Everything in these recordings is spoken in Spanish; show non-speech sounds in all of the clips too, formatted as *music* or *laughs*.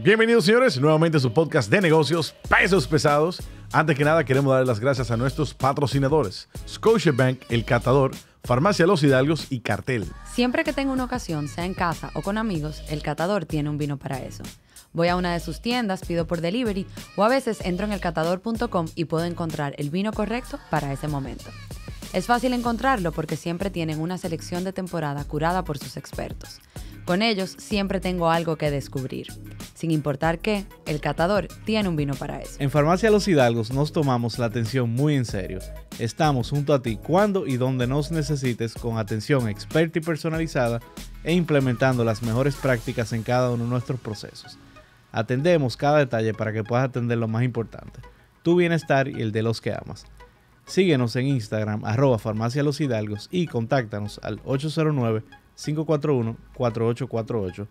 Bienvenidos señores nuevamente a su podcast de negocios Pesos Pesados. Antes que nada queremos dar las gracias a nuestros patrocinadores, Scotiabank, El Catador, Farmacia Los Hidalgos y Cartel. Siempre que tengo una ocasión, sea en casa o con amigos, El Catador tiene un vino para eso. Voy a una de sus tiendas, pido por delivery o a veces entro en elcatador.com y puedo encontrar el vino correcto para ese momento. Es fácil encontrarlo porque siempre tienen una selección de temporada curada por sus expertos. Con ellos siempre tengo algo que descubrir. Sin importar qué, el catador tiene un vino para eso. En Farmacia Los Hidalgos nos tomamos la atención muy en serio. Estamos junto a ti cuando y donde nos necesites con atención experta y personalizada e implementando las mejores prácticas en cada uno de nuestros procesos. Atendemos cada detalle para que puedas atender lo más importante, tu bienestar y el de los que amas. Síguenos en Instagram arroba farmacia los hidalgos y contáctanos al 809 541-4848.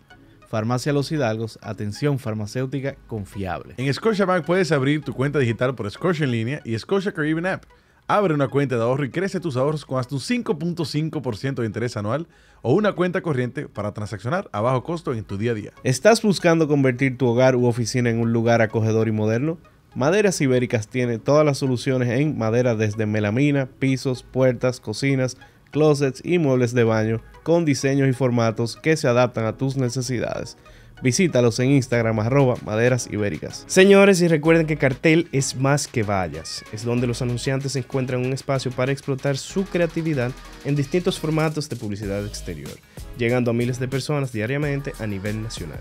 Farmacia Los Hidalgos, atención farmacéutica confiable. En Scotiabank puedes abrir tu cuenta digital por Scotia en línea y Scotia Caribbean App. Abre una cuenta de ahorro y crece tus ahorros con hasta un 5.5% de interés anual o una cuenta corriente para transaccionar a bajo costo en tu día a día. ¿Estás buscando convertir tu hogar u oficina en un lugar acogedor y moderno? Maderas Ibéricas tiene todas las soluciones en madera desde melamina, pisos, puertas, cocinas, closets y muebles de baño con diseños y formatos que se adaptan a tus necesidades. Visítalos en Instagram arroba maderas ibéricas. Señores, y recuerden que Cartel es más que vallas. Es donde los anunciantes encuentran un espacio para explotar su creatividad en distintos formatos de publicidad exterior, llegando a miles de personas diariamente a nivel nacional.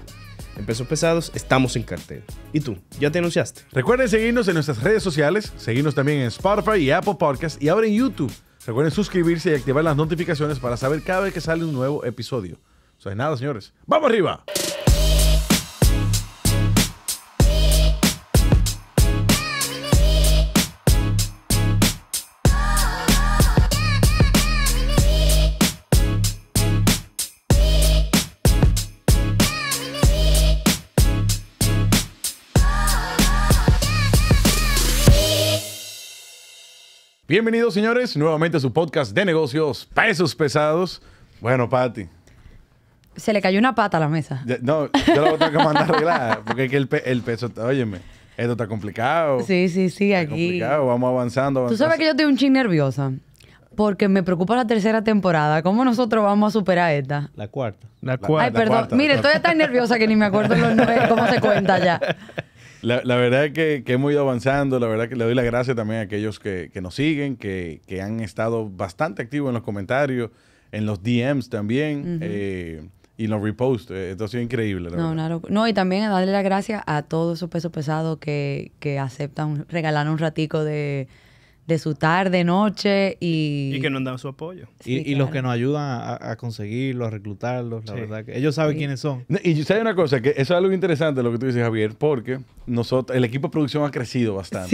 En pesos pesados estamos en cartel. ¿Y tú? ¿Ya te anunciaste? Recuerden seguirnos en nuestras redes sociales, seguirnos también en Spotify y Apple Podcasts y ahora en YouTube. Recuerden suscribirse y activar las notificaciones para saber cada vez que sale un nuevo episodio. O nada, señores. ¡Vamos arriba! Bienvenidos, señores, nuevamente a su podcast de negocios, pesos pesados. Bueno, Patti. Se le cayó una pata a la mesa. no, yo lo tengo que mandar a arreglar, porque el, peso, óyeme, esto está complicado. Sí, sí, sí, Está complicado, vamos avanzando. Tú sabes que yo estoy un ching nerviosa. Porque me preocupa la tercera temporada. ¿Cómo nosotros vamos a superar esta? La cuarta. La cuarta. Ay, perdón. Mire, estoy tan nerviosa que ni me acuerdo los nueve, cómo se cuenta ya. *laughs* La, verdad que, que, hemos ido avanzando, la verdad que le doy las gracias también a aquellos que, nos siguen, que, han estado bastante activos en los comentarios, en los DMs también. Eh, y los reposts. Eh, esto ha sido increíble. no, no, no, y también darle las gracias a todos esos pesos pesados que, que aceptan regalar un ratico de, de su tarde, noche y... Y que nos dan su apoyo. y, los que nos ayudan a, a conseguirlo, a reclutarlos, la verdad que ellos saben quiénes son. Y sabes una cosa, que eso es algo interesante lo que tú dices, Javier, porque nosotros, el equipo de producción ha crecido bastante.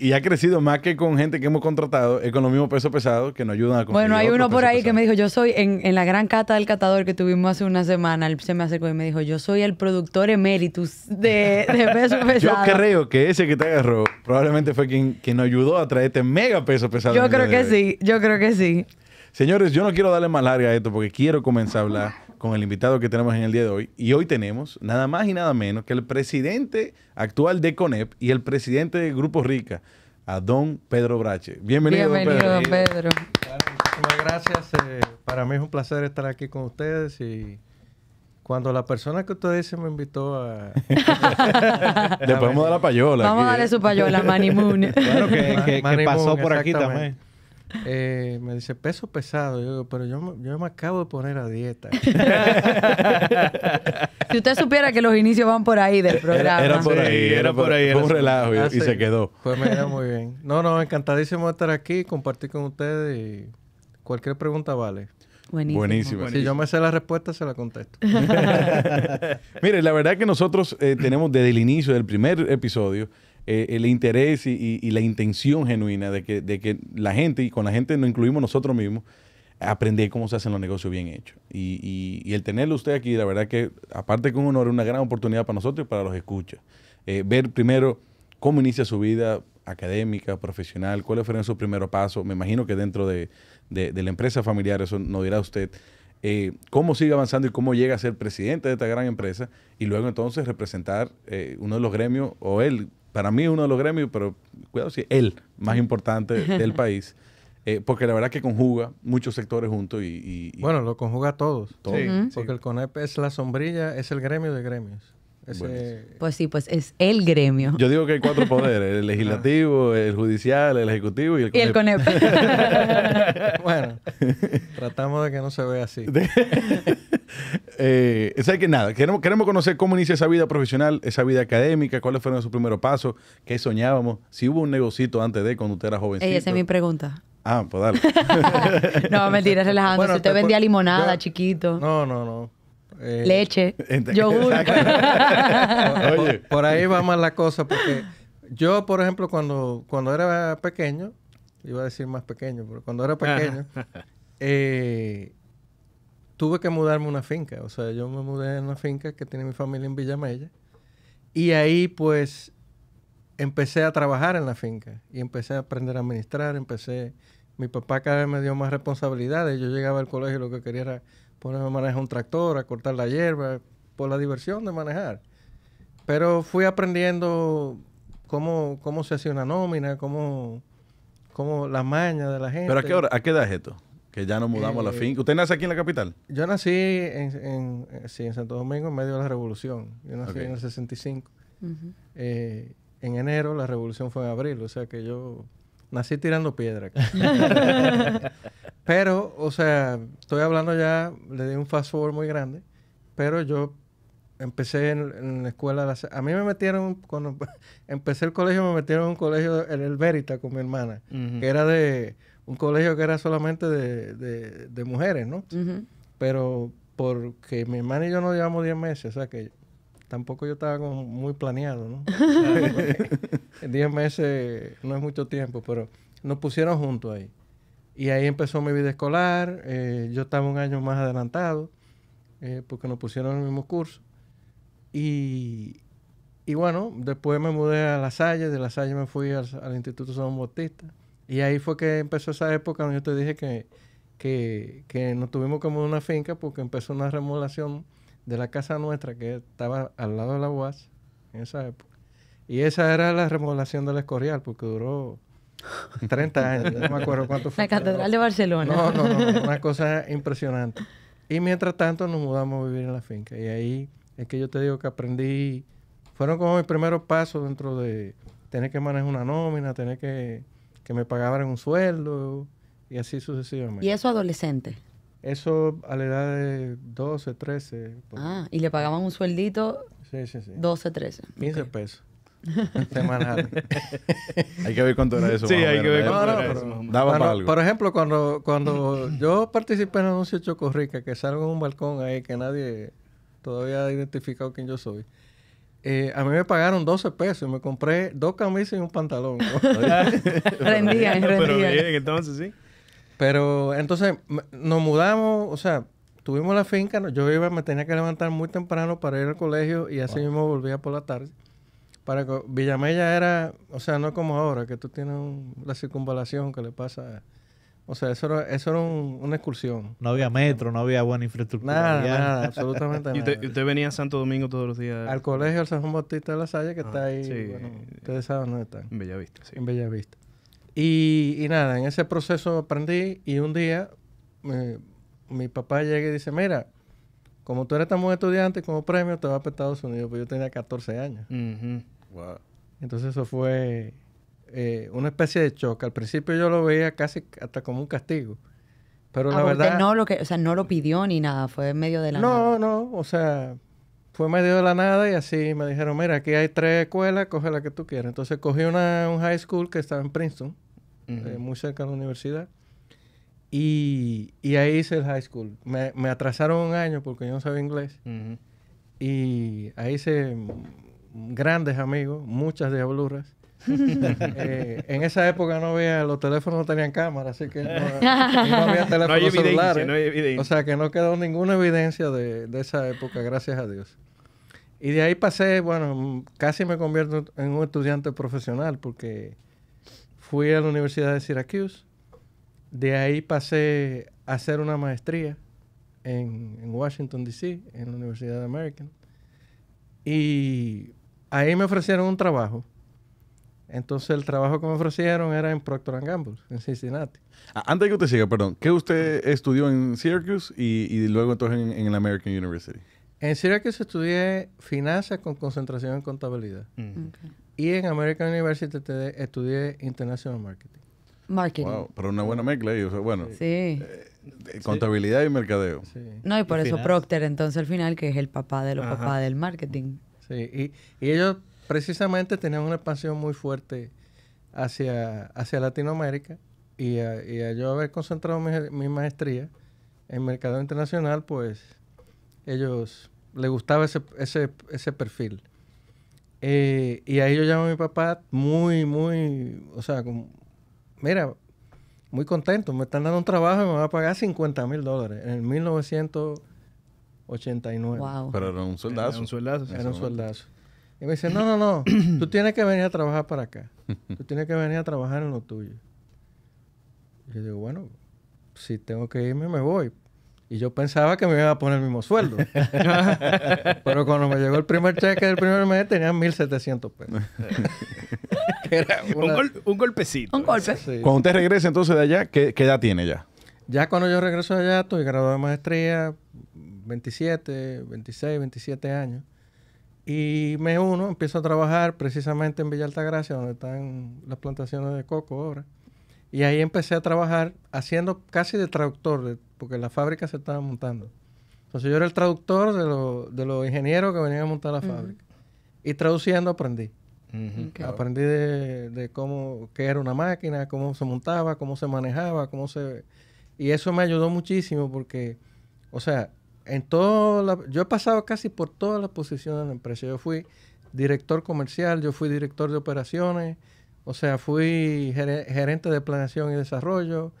Y, ha crecido más que con gente que hemos contratado, es con los mismos pesos pesados que nos ayudan a conseguir. Bueno, hay uno por ahí que me dijo, yo soy, en, la gran cata del catador que tuvimos hace una semana, él se me acercó y me dijo, yo soy el productor eméritus de, pesos pesados. yo creo que ese que te agarró probablemente fue quien, quien nos ayudó a traer este mega peso pesado. Yo creo que sí, yo creo que sí. Señores, yo no quiero darle más larga a esto porque quiero comenzar a hablar con el invitado que tenemos en el día de hoy. Y hoy tenemos nada más y nada menos que el presidente actual de CONEP y el presidente de Grupo Rica, a don Pedro Brache. Bienvenido, Bienvenido don Pedro. Muchas gracias. Eh, para mí es un placer estar aquí con ustedes y cuando la persona que usted dice me invitó a... Le *laughs* podemos dar la payola. Vamos a darle ¿eh? su payola, Manny Moon. Claro *laughs* que, pasó por aquí también. Eh, me dice peso pesado, yo digo, pero yo, yo me acabo de poner a dieta. *laughs* si usted supiera que los inicios van por ahí del programa. Era, por ahí, era por ahí. Era un relajo y, ah, se quedó. Pues me muy bien. No, no, encantadísimo de estar aquí, compartir con ustedes y cualquier pregunta vale. Buenísimo. Si yo me sé la respuesta, se la contesto. *laughs* Mire, la verdad que nosotros eh, tenemos desde el inicio del primer episodio eh, el interés y, la intención genuina de que, la gente, y con la gente nos incluimos nosotros mismos, aprender cómo se hacen los negocios bien hechos. Y, el tenerlo usted aquí, la verdad que, aparte que un honor, es una gran oportunidad para nosotros y para los escuchas. Eh, ver primero cómo inicia su vida, académica, profesional? ¿Cuáles fueron su primer paso, Me imagino que dentro de, la empresa familiar, eso nos dirá usted. Eh, cómo sigue avanzando y cómo llega a ser presidente de esta gran empresa y luego entonces representar eh, uno de los gremios, o él, para mí uno de los gremios, pero cuidado si él, más importante *laughs* del país. Eh, porque la verdad que conjuga muchos sectores juntos y, Bueno, lo conjuga a todos. porque el CONEP es la sombrilla, es el gremio de gremios. Pues sí, pues es el gremio. Yo digo que hay cuatro poderes, el *laughs* legislativo, el judicial, el ejecutivo y el CONEP. *laughs* bueno, *laughs* tratamos de que no se vea así. eh, que nada, queremos, conocer cómo inicia esa vida profesional, esa vida académica, cuáles fueron sus primeros pasos, qué soñábamos, si hubo un negocito antes de cuando usted era jovencito. Esa es mi pregunta. Ah, pues dale. no, mentira, relajando. si usted vendía limonada, chiquito. No, no, no. Eh, Leche. *laughs* Yogur. *laughs* Por, ahí va más la cosa, porque yo, por ejemplo, cuando, cuando era pequeño, iba a decir más pequeño, pero cuando era pequeño, *laughs* eh, tuve que mudarme a una finca. O sea, yo me mudé a una finca que tiene mi familia en Villamella. Y ahí, pues, empecé a trabajar en la finca y empecé a aprender a administrar, empecé... Mi papá cada vez me dio más responsabilidades. Yo llegaba al colegio y lo que quería era a un tractor, a cortar la hierba, por la diversión de manejar. Pero fui aprendiendo cómo, cómo se hace una nómina, cómo, cómo la maña de la gente. ¿Pero a qué, hora, qué edad es esto? Que ya nos mudamos a la eh, finca. ¿Usted nace aquí en la capital? Yo nací en, eh, Santo Domingo en medio de la revolución. Yo nací en el 65. Eh, en enero, la revolución fue en abril. O sea que yo nací tirando piedra. *laughs* *laughs* Pero, o sea, estoy hablando ya, le di un fast forward muy grande, pero yo empecé en, la escuela. A mí me metieron, cuando *laughs* empecé el colegio, me metieron en un colegio, en el Verita, con mi hermana, que era de un colegio que era solamente de, mujeres, ¿no? Pero porque mi hermana y yo nos llevamos 10 meses, o sea que tampoco yo estaba muy planeado, ¿no? 10 *laughs* *laughs* meses no es mucho tiempo, pero nos pusieron juntos ahí. Y ahí empezó mi vida escolar. Eh, yo estaba un año más adelantado eh, porque nos pusieron el mismo curso. Y, bueno, después me mudé a La Salle. De La Salle me fui al, Instituto San Bautista. Y ahí fue que empezó esa época donde yo te dije que, que, que nos tuvimos como una finca porque empezó una remodelación de la casa nuestra que estaba al lado de la UAS en esa época. Y esa era la remodelación del Escorial porque duró 30 *laughs* años, no me acuerdo cuánto fue. La Catedral de Barcelona. No, no, no, una cosa *laughs* impresionante. Y mientras tanto nos mudamos a vivir en la finca. Y ahí es que yo te digo que aprendí, fueron como mis primeros pasos dentro de tener que manejar una nómina, tener que, que me pagaran un sueldo y así sucesivamente. ¿Y eso adolescente? Eso a la edad de 12, 13. Ah, y le pagaban un sueldito. Sí, sí, sí. 12, 13. 15 pesos. *laughs* *laughs* hay que ver cuánto era eso. Sí, hay que ver cuánto eso. Por ejemplo, cuando, cuando yo participé en el anuncio de Chocorrica, que salgo en un balcón ahí que nadie todavía ha identificado quién yo soy. Eh, a mí me pagaron 12 pesos y me compré dos camisas y un pantalón. rendían, *laughs* rendía. Pero entonces sí. Pero entonces nos mudamos, o sea, tuvimos la finca, yo iba, me tenía que levantar muy temprano para ir al colegio y así mismo volvía por la tarde para Villamella era, o sea, no como ahora, que tú tienes la circunvalación que le pasa. O sea, eso era, eso era una excursión. No había metro, no había buena infraestructura. Nada, nada *laughs* absolutamente nada. ¿Y usted, venía a Santo Domingo todos los días? Al colegio del San Juan Bautista de la Salle, que ah, está ahí. Sí. Bueno, ustedes saben dónde está. En Bellavista, sí. En Bellavista. Y, y nada, en ese proceso aprendí y un día eh, mi papá llega y dice, mira, como tú eres tan buen estudiante, como premio te vas para Estados Unidos, pues yo tenía 14 años. Wow. Entonces eso fue eh, una especie de choque. Al principio yo lo veía casi hasta como un castigo. Pero la ah, verdad... No lo, que, o sea, no lo pidió ni nada, fue medio de la nada. No, no, o sea, fue medio de la nada y así me dijeron, mira, aquí hay tres escuelas, coge la que tú quieras. Entonces cogí una, un high school que estaba en Princeton, eh, muy cerca de la universidad. Y, ahí hice el high school. Me, atrasaron un año porque yo no sabía inglés. Y ahí hice grandes amigos, muchas diabluras. *laughs* Eh, en esa época no había, los teléfonos no tenían cámara, así que no, *laughs* había teléfonos celulares. o sea que no quedó ninguna evidencia de, esa época, gracias a Dios. Y de ahí pasé, bueno, casi me convierto en un estudiante profesional porque fui a la Universidad de Syracuse. De ahí pasé a hacer una maestría en, en Washington, D.C., en la Universidad de American. Y ahí me ofrecieron un trabajo. Entonces el trabajo que me ofrecieron era en Procter Gamble, en Cincinnati. Ah, antes de que usted siga, perdón, ¿qué usted estudió en Syracuse y, luego entonces en, la American University? En Syracuse estudié finanzas con concentración en contabilidad. Mm. Y en American University estudié International Marketing. Marketing. pero una buena mezcla bueno. Sí. Eh, contabilidad y mercadeo. No, y por eso Procter entonces al final, que es el papá de los papás del marketing. Sí, y, ellos precisamente tenían una expansión muy fuerte hacia, hacia Latinoamérica y yo haber concentrado mi, maestría en mercado internacional, pues ellos les gustaba ese, ese, ese perfil. Eh, y ahí yo llamo a mi papá muy, muy, o sea, mira, muy contento, me están dando un trabajo y me van a pagar 50 mil dólares en el 1900. 89. Pero era un soldazo. Era un soldazo. Y me dice, no, no, no, *clears throat* tú tienes que venir a trabajar para acá. *laughs* Tú tienes que venir a trabajar en lo tuyo. Y yo digo, bueno, si tengo que irme, me voy. Y yo pensaba que me iba a poner el mismo sueldo. *laughs* Pero cuando me llegó el primer cheque del primer mes, tenía 1.700 pesos. *laughs* un, un, golpecito. Cuando usted regrese entonces de allá, ¿qué, ¿qué, edad tiene ya? Ya cuando yo regreso de allá, estoy graduado de maestría, 27, 26, 27 años. Y me uno, empiezo a trabajar precisamente en Villa Altagracia, donde están las plantaciones de coco ahora. Y ahí empecé a trabajar haciendo casi de traductor, porque la fábrica se estaba montando. Entonces yo era el traductor de, los ingenieros que venían a montar la fábrica. Y traduciendo aprendí. Aprendí de, de, cómo, qué era una máquina, cómo se montaba, cómo se manejaba, cómo se... Y eso me ayudó muchísimo porque, o sea, en todo yo he pasado casi por todas las posiciones de la empresa. Yo fui director comercial, yo fui director de operaciones, o sea, fui gerente de planeación y desarrollo.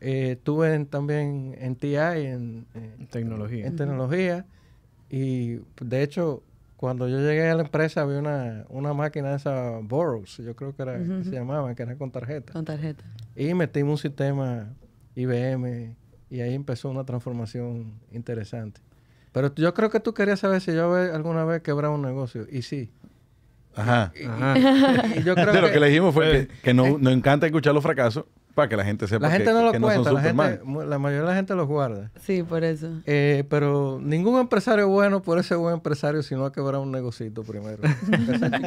estuve eh, también en TI, en, eh, tecnología. En tecnología. Y de hecho, cuando yo llegué a la empresa había una, una máquina esa Boros, yo creo que, era, se llamaba, que era con tarjeta. Con tarjeta. Y metimos un sistema IBM y ahí empezó una transformación interesante. Pero yo creo que tú querías saber si yo alguna vez quebrado un negocio. Y sí. Ajá. *laughs* de lo que, le dijimos fue que, eh, nos eh, encanta escuchar los fracasos para que la gente sepa la gente que, no lo cuenta, no la, la, mayoría de la gente los guarda. Sí, por eso. Eh, pero ningún empresario bueno puede ser buen empresario si no ha quebrado un negocito primero. *laughs*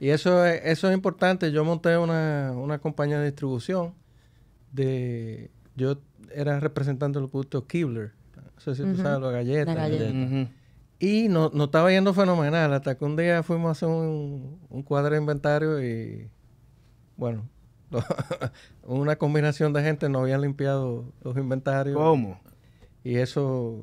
y eso es, eso es importante. Yo monté una, una compañía de distribución de... Yo era representante de los Kibler. No sé si tú sabes, las galletas. Y nos no estaba yendo fenomenal, hasta que un día fuimos a hacer un, un cuadro de inventario y, bueno, *laughs* una combinación de gente no habían limpiado los inventarios. ¿Cómo? Y eso,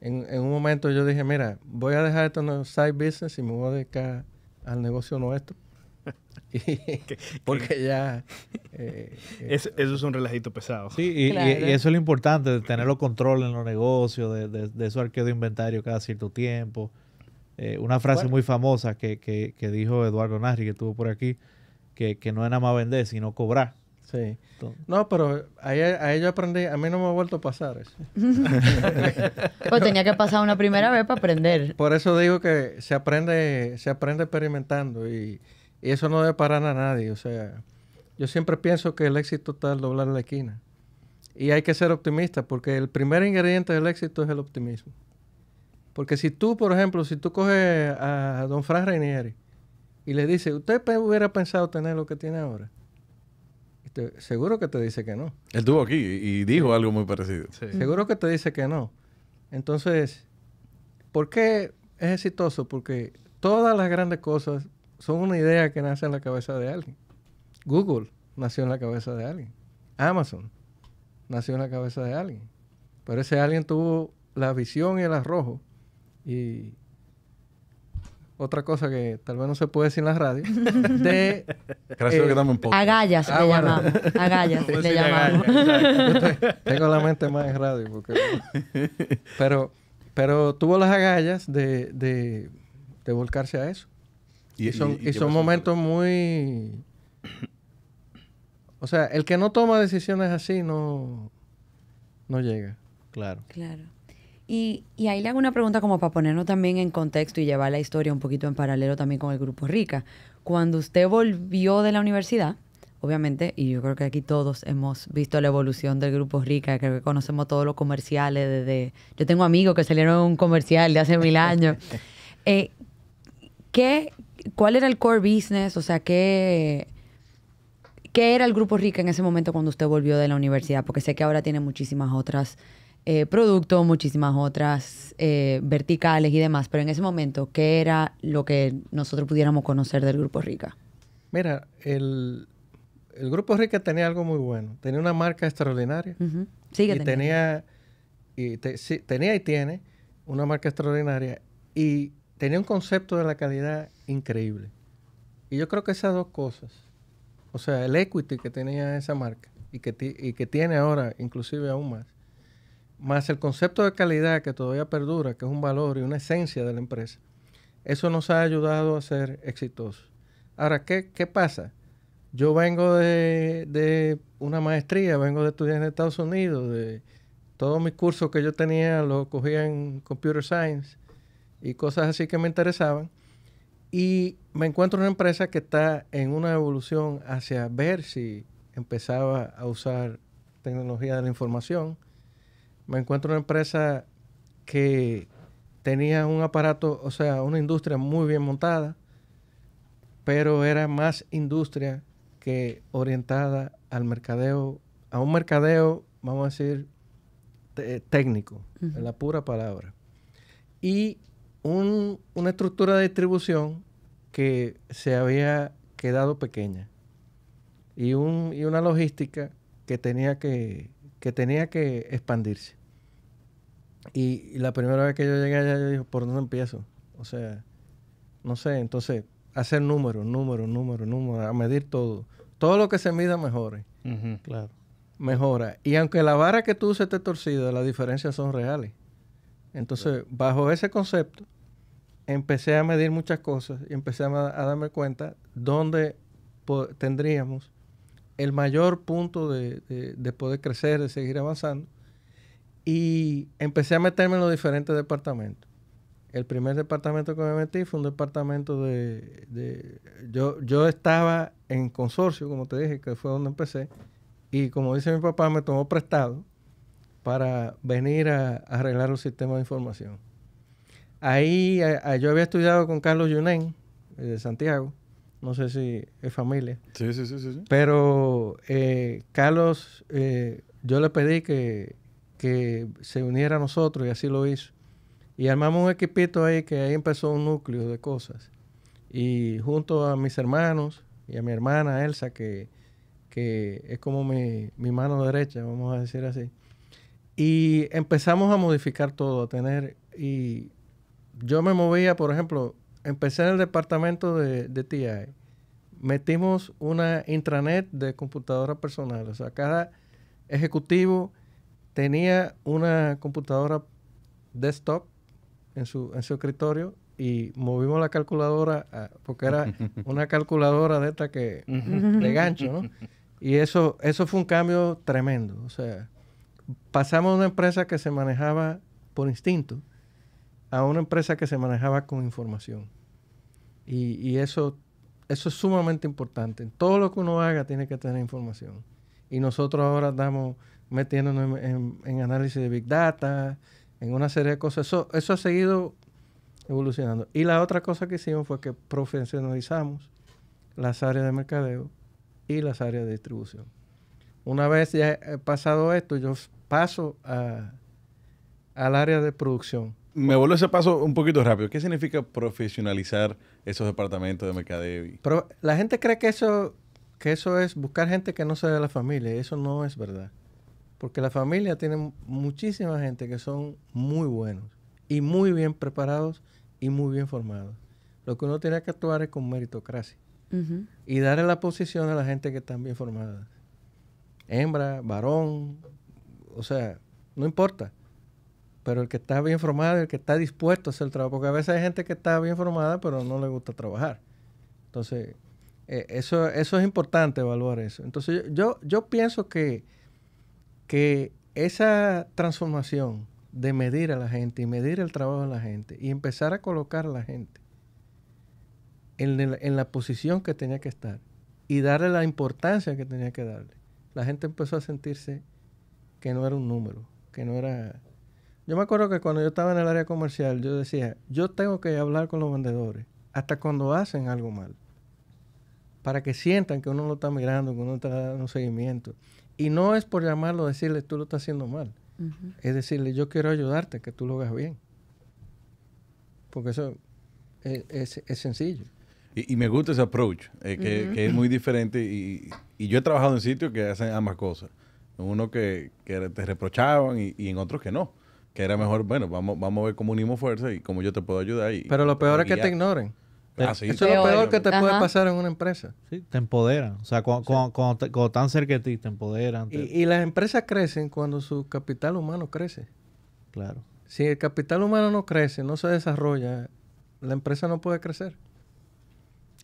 en, en, un momento yo dije, mira, voy a dejar esto en el side business y me voy a dedicar al negocio nuestro. *laughs* Porque ya... *laughs* Eh, eh, eso es un relajito pesado. Sí, y, eso es lo importante, de tenerlo control en los negocios, de, de, su arqueo de inventario cada cierto tiempo. Eh, una frase muy famosa que, dijo Eduardo Nasri, que estuvo por aquí, que, no es nada más vender, sino cobrar. No, pero a ella, aprendí, a mí no me ha vuelto a pasar eso. *laughs* pues tenía que pasar una primera vez para aprender. Por eso digo que se aprende, se aprende experimentando y, y eso no debe parar a nadie. O sea, yo siempre pienso que el éxito está al doblar la esquina. Y hay que ser optimista, porque el primer ingrediente del éxito es el optimismo. Porque si tú, por ejemplo, si tú coges a don Fran Reinieri y le dices, ¿usted hubiera pensado tener lo que tiene ahora? Este, seguro que te dice que no. Él estuvo aquí y dijo algo muy parecido. Seguro que te dice que no. Entonces, ¿por qué es exitoso? Porque todas las grandes cosas son una idea que nace en la cabeza de alguien. Google nació en la cabeza de alguien. Amazon nació en la cabeza de alguien. Pero ese alguien tuvo la visión y el arrojo y otra cosa que tal vez no se puede decir en la radio, *laughs* de... Eh, agallas ah, le llamamos. *laughs* tengo la mente más en radio. Porque, *laughs* pero, pero tuvo las agallas de, de volcarse a eso. Y, son, momentos muy... O sea, el que no toma decisiones así no, no llega. Claro. Claro. Y, ahí le hago una pregunta como para ponernos también en contexto y llevar la historia un poquito en paralelo también con el Grupo Rica. Cuando usted volvió de la universidad, obviamente, y yo creo que aquí todos hemos visto la evolución del Grupo Rica, creo que conocemos todos los comerciales desde... Yo tengo amigos que salieron un comercial de hace mil años. *laughs* Eh, ¿qué, ¿Cuál era el core business? O sea, ¿qué, ¿qué era el Grupo Rica en ese momento cuando usted volvió de la universidad? Porque sé que ahora tiene muchísimas otras eh, productos, muchísimas otras eh, verticales y demás, pero en ese momento, ¿qué era lo que nosotros pudiéramos conocer del Grupo Rica? Mira, el, Grupo Rica tenía algo muy bueno. Tenía una marca extraordinaria. Sí, que tenía. Y tenía y tiene una marca extraordinaria. Y tenía un concepto de la calidad increíble. Y yo creo que esas dos cosas, o sea, el equity que tenía esa marca y que, que tiene ahora inclusive aún más, más el concepto de calidad que todavía perdura, que es un valor y una esencia de la empresa, eso nos ha ayudado a ser exitosos. Ahora, ¿qué, pasa? Yo vengo de, de, una maestría, vengo de estudiar en Estados Unidos, de todos mis cursos que yo tenía los cogía en Computer Science y cosas así que me interesaban. Y me encuentro una empresa que está en una evolución hacia ver si empezaba a usar tecnología de la información. Me encuentro una empresa que tenía un aparato, o sea, una industria muy bien montada, pero era más industria que orientada al mercadeo, a un mercadeo, vamos a decir, técnico, en la pura palabra. Y un, una estructura de distribución que se había quedado pequeña y, un, y una logística que tenía que, tenía que expandirse. Y, la primera vez que yo llegué allá, yo dije, ¿por dónde empiezo? O sea, no sé, entonces hacer números, números, números, números, a medir todo. Todo lo que se mida mejore. claro. Mejora. Y aunque la vara que tú se esté torcida, las diferencias son reales. Entonces, bajo ese concepto, empecé a medir muchas cosas y empecé a, darme cuenta dónde tendríamos el mayor punto de, poder crecer, de seguir avanzando. Y empecé a meterme en los diferentes departamentos. El primer departamento que me metí fue un departamento de... yo, yo estaba en consorcio, como te dije, que fue donde empecé. Y como dice mi papá, me tomó prestado para venir a, arreglar un sistema de información. Ahí eh, eh, yo había estudiado con Carlos Yunen, eh, de Santiago, no sé si es familia. sí, sí, sí. Pero Carlos, yo le pedí que, que se uniera a nosotros y así lo hizo. Y armamos un equipito ahí que ahí empezó un núcleo de cosas. Y junto a mis hermanos y a mi hermana Elsa, que, es como mi, mi mano derecha, vamos a decir así, y empezamos a modificar todo, a tener... Y yo me movía, por ejemplo, empecé en el departamento de, TI. Metimos una intranet de computadoras personales O sea, cada ejecutivo tenía una computadora desktop en su, en su escritorio y movimos la calculadora, ah, porque era *laughs* una calculadora de esta que de gancho, ¿no? Y eso, eso fue un cambio tremendo. O sea, pasamos de una empresa que se manejaba por instinto a una empresa que se manejaba con información. Y, eso, eso es sumamente importante. Todo lo que uno haga tiene que tener información. Y nosotros ahora estamos metiéndonos en, análisis de Big Data, en una serie de cosas. eso ha seguido evolucionando. Y la otra cosa que hicimos fue que profesionalizamos las áreas de mercadeo y las áreas de distribución. Una vez ya he eh, pasado esto, yo paso a, al área de producción. Me vuelvo ese paso un poquito rápido. ¿Qué significa profesionalizar esos departamentos de mercadeo? Pero la gente cree que eso, que eso es buscar gente que no sea de la familia. Eso no es verdad. Porque la familia tiene muchísima gente que son muy buenos y muy bien preparados y muy bien formados. Lo que uno tiene que actuar es con meritocracia y darle la posición a la gente que está bien formada hembra, varón, o sea, no importa. Pero el que está bien formado, el que está dispuesto a hacer el trabajo, porque a veces hay gente que está bien formada pero no le gusta trabajar. Entonces, eh, eso, eso es importante evaluar eso. Entonces, yo, yo pienso que, que esa transformación de medir a la gente y medir el trabajo de la gente y empezar a colocar a la gente en la posición que tenía que estar y darle la importancia que tenía que darle la gente empezó a sentirse que no era un número, que no era... Yo me acuerdo que cuando yo estaba en el área comercial, yo decía, yo tengo que hablar con los vendedores, hasta cuando hacen algo mal, para que sientan que uno lo está mirando, que uno está dando un seguimiento. Y no es por llamarlo, decirle, tú lo estás haciendo mal. Es decirle, yo quiero ayudarte, que tú lo hagas bien. Porque eso es sencillo. Y, me gusta ese approach, eh, que, es muy diferente. Y, yo he trabajado en sitios que hacen ambas cosas. Uno que, te reprochaban y, en otros que no. Que era mejor, bueno, vamos, vamos a ver cómo unimos fuerzas y cómo yo te puedo ayudar. Y, Pero lo peor es que te ignoren. Ah, Eso es lo peor que te puede pasar en una empresa. Sí, te empoderan. O sea, cuando, te, están cerca de ti, te empoderan. y, las empresas crecen cuando su capital humano crece. Claro. Si el capital humano no crece, no se desarrolla, la empresa no puede crecer.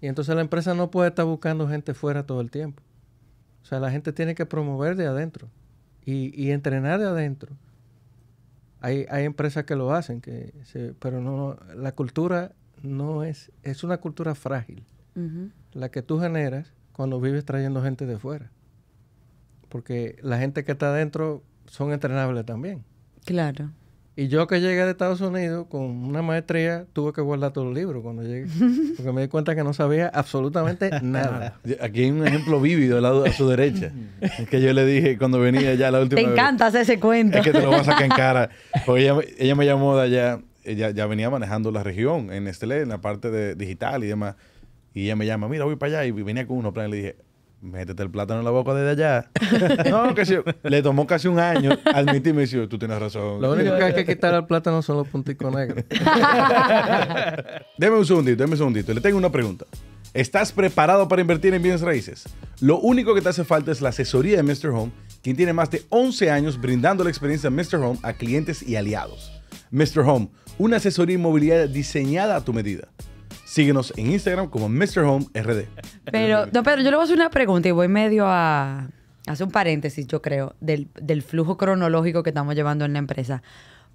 Y entonces la empresa no puede estar buscando gente fuera todo el tiempo. O sea, la gente tiene que promover de adentro y, entrenar de adentro. Hay, hay, empresas que lo hacen, que pero no, la cultura no es, es una cultura frágil. La que tú generas cuando vives trayendo gente de fuera. Porque la gente que está adentro son entrenables también. Claro. Y yo que llegué de Estados Unidos con una maestría, tuve que guardar todos los libros cuando llegué, *laughs* porque me di cuenta que no sabía absolutamente *laughs* nada. Aquí hay un ejemplo vívido lado, a su derecha. Es *laughs* que yo le dije cuando venía ya la última vez. Te encanta hacer ese cuento. Es que te lo vas a sacar en cara. Porque ella, me llamó de allá, ella ya venía manejando la región en Estelé, en la parte de digital y demás. Y ella me llama, mira, voy para allá. Y venía con uno. Y Le dije, métete el plátano en la boca de allá. *laughs* no, que se, le tomó casi un año admitirme y tú tienes razón. Lo único que hay que quitar al plátano son los punticos negros. *laughs* deme un segundito, dame un segundito. Le tengo una pregunta. ¿Estás preparado para invertir en bienes raíces? Lo único que te hace falta es la asesoría de Mr. Home, quien tiene más de 11 años brindando la experiencia de Mr. Home a clientes y aliados. Mr. Home, una asesoría inmobiliaria diseñada a tu medida. Síguenos en Instagram como Mr. Home Pero, no, Pedro, yo le voy a hacer una pregunta y voy medio a hacer un paréntesis, yo creo, del, flujo cronológico que estamos llevando en la empresa.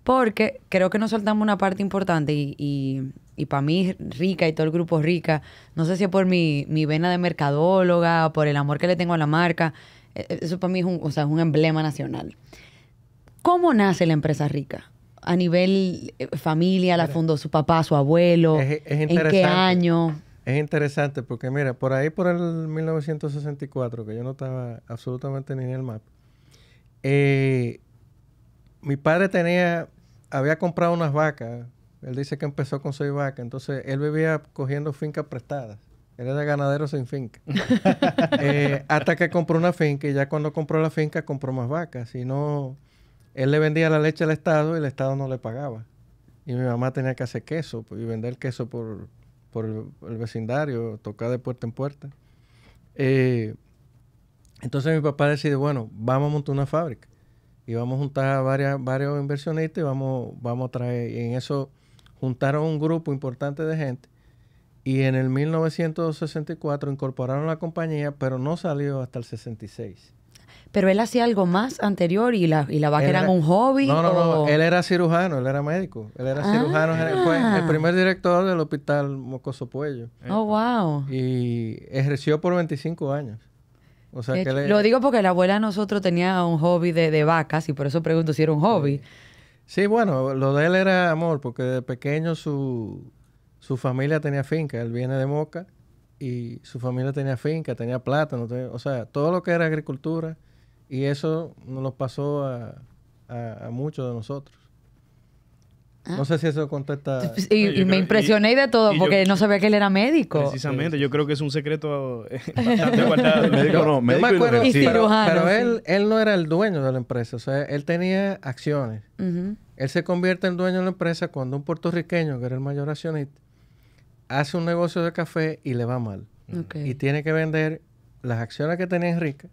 Porque creo que nos saltamos una parte importante y, para mí, Rica y todo el grupo Rica, no sé si es por mi, vena de mercadóloga, por el amor que le tengo a la marca, e, e, eso para mí un, es un emblema nacional. ¿Cómo nace la empresa Rica? a nivel eh, familia la fundó su papá, su abuelo? Es, ¿En qué año? Es interesante porque, mira, por ahí por el 1964, que yo no estaba absolutamente ni en el mapa, eh, mi padre tenía, había comprado unas vacas. Él dice que empezó con seis vacas. Entonces, él vivía cogiendo fincas prestadas. Él era ganadero sin finca. *laughs* Eh, hasta que compró una finca y ya cuando compró la finca compró más vacas. Y no, él le vendía la leche al Estado y el Estado no le pagaba. Y mi mamá tenía que hacer queso pues, y vender queso por, el vecindario, tocar de puerta en puerta. Eh, entonces mi papá decide, bueno, vamos a montar una fábrica y vamos a juntar a varias, varios inversionistas y vamos, vamos a traer, y en eso juntaron un grupo importante de gente y en el 1964 incorporaron la compañía, pero no salió hasta el 66. Pero él hacía algo más anterior y la, y la vaca era, un hobby. No, no, no. Él era cirujano, él era médico. Él era cirujano. Fue el ah. primer director del hospital Mocoso Puello. Oh, wow. Y ejerció por 25 años. Lo digo porque la abuela de nosotros tenía un hobby de, de, vacas y por eso pregunto si era un hobby. Sí, bueno, lo de él era amor, porque de pequeño su, familia tenía finca, él viene de Moca y su familia tenía finca, tenía plátano, o sea, todo lo que era agricultura, y eso nos pasó a, muchos de nosotros. Ah. No sé si eso contesta. Y, me impresioné y, de todo, porque no sabía que él era médico. Precisamente, yo creo que es un secreto eh, *laughs* bastante *laughs* guardado. médico no, médico yo me acuerdo, y cirujano. Pero, él, él no era el dueño de la empresa, o sea, él tenía acciones. Él se convierte en dueño de la empresa cuando un puertorriqueño, que era el mayor accionista, hace un negocio de café y le va mal. Y tiene que vender las acciones que tenía Enrique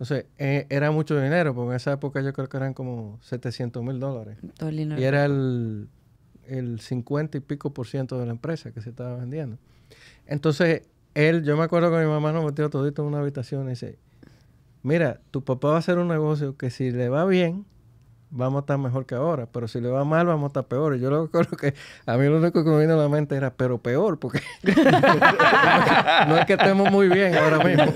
entonces, eh, era mucho dinero, porque en esa época yo creo que eran como 700 mil dólares. Y era el, el 50 y pico por ciento de la empresa que se estaba vendiendo. Entonces, él, yo me acuerdo que mi mamá nos metió todito en una habitación y dice, mira, tu papá va a hacer un negocio que si le va bien, vamos a estar mejor que ahora, pero si le va mal, vamos a estar peor. Y yo lo que a mí lo único que me vino a la mente era, pero peor, porque *laughs* no es que estemos muy bien ahora mismo. *laughs*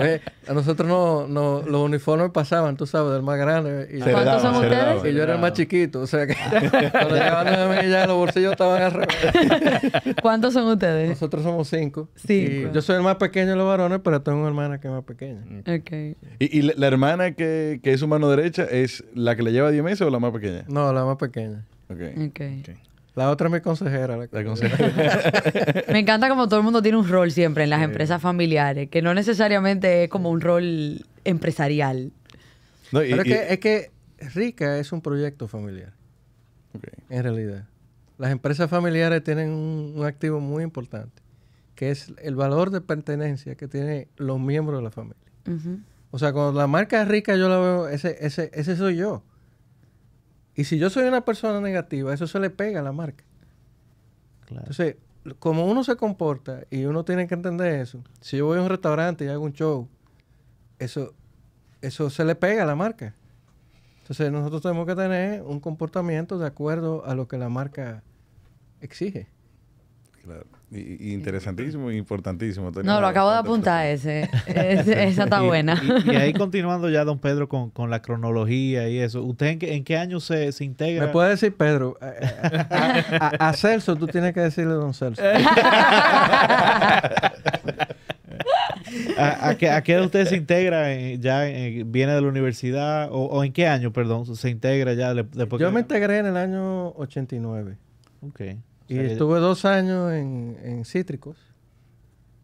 Pues, a nosotros no, no, los uniformes pasaban, tú sabes, del más grande. Y, ¿Cuántos son ustedes? y yo era el más chiquito, o sea que *laughs* cuando llevaban a mí ya los bolsillos estaban al revés. ¿Cuántos son ustedes? Nosotros somos cinco. Sí. Yo soy el más pequeño de los varones, pero tengo una hermana que es más pequeña. Okay. Y, y la, la, hermana que, que es su mano derecha es ¿La que le lleva 10 meses o la más pequeña? No, la más pequeña. okay. La otra es mi consejera. La, consejera. *laughs* Me encanta como todo el mundo tiene un rol siempre en las empresas familiares, que no necesariamente es como un rol empresarial. es, que, es, Rica es un proyecto familiar. En realidad. Las empresas familiares tienen un, activo muy importante, que es el valor de pertenencia que tienen los miembros de la familia. Ajá. O sea, cuando la marca es rica, yo la veo, ese, ese, ese soy yo. Y si yo soy una persona negativa, eso se le pega a la marca. Entonces, como uno se comporta y uno tiene que entender eso, si yo voy a un restaurante y hago un show, eso, eso se le pega a la marca. Entonces, nosotros tenemos que tener un comportamiento de acuerdo a lo que la marca exige. Y, interesantísimo, importantísimo. no, lo acabo de apuntar ese. esa está *laughs* buena. Y, ahí continuando ya, don Pedro, con, la cronología y eso. ¿Usted en qué, año se, integra? Me puede decir Pedro. Eh, eh, a, Celso, tú tienes que decirle don Celso. *laughs* ¿A, qué, ¿A, usted se integra? Eh, ¿Ya viene de la universidad? O, en qué año, perdón, se integra ya? Yo me integré en el año 89. Ok y estuve dos años en, en Cítricos.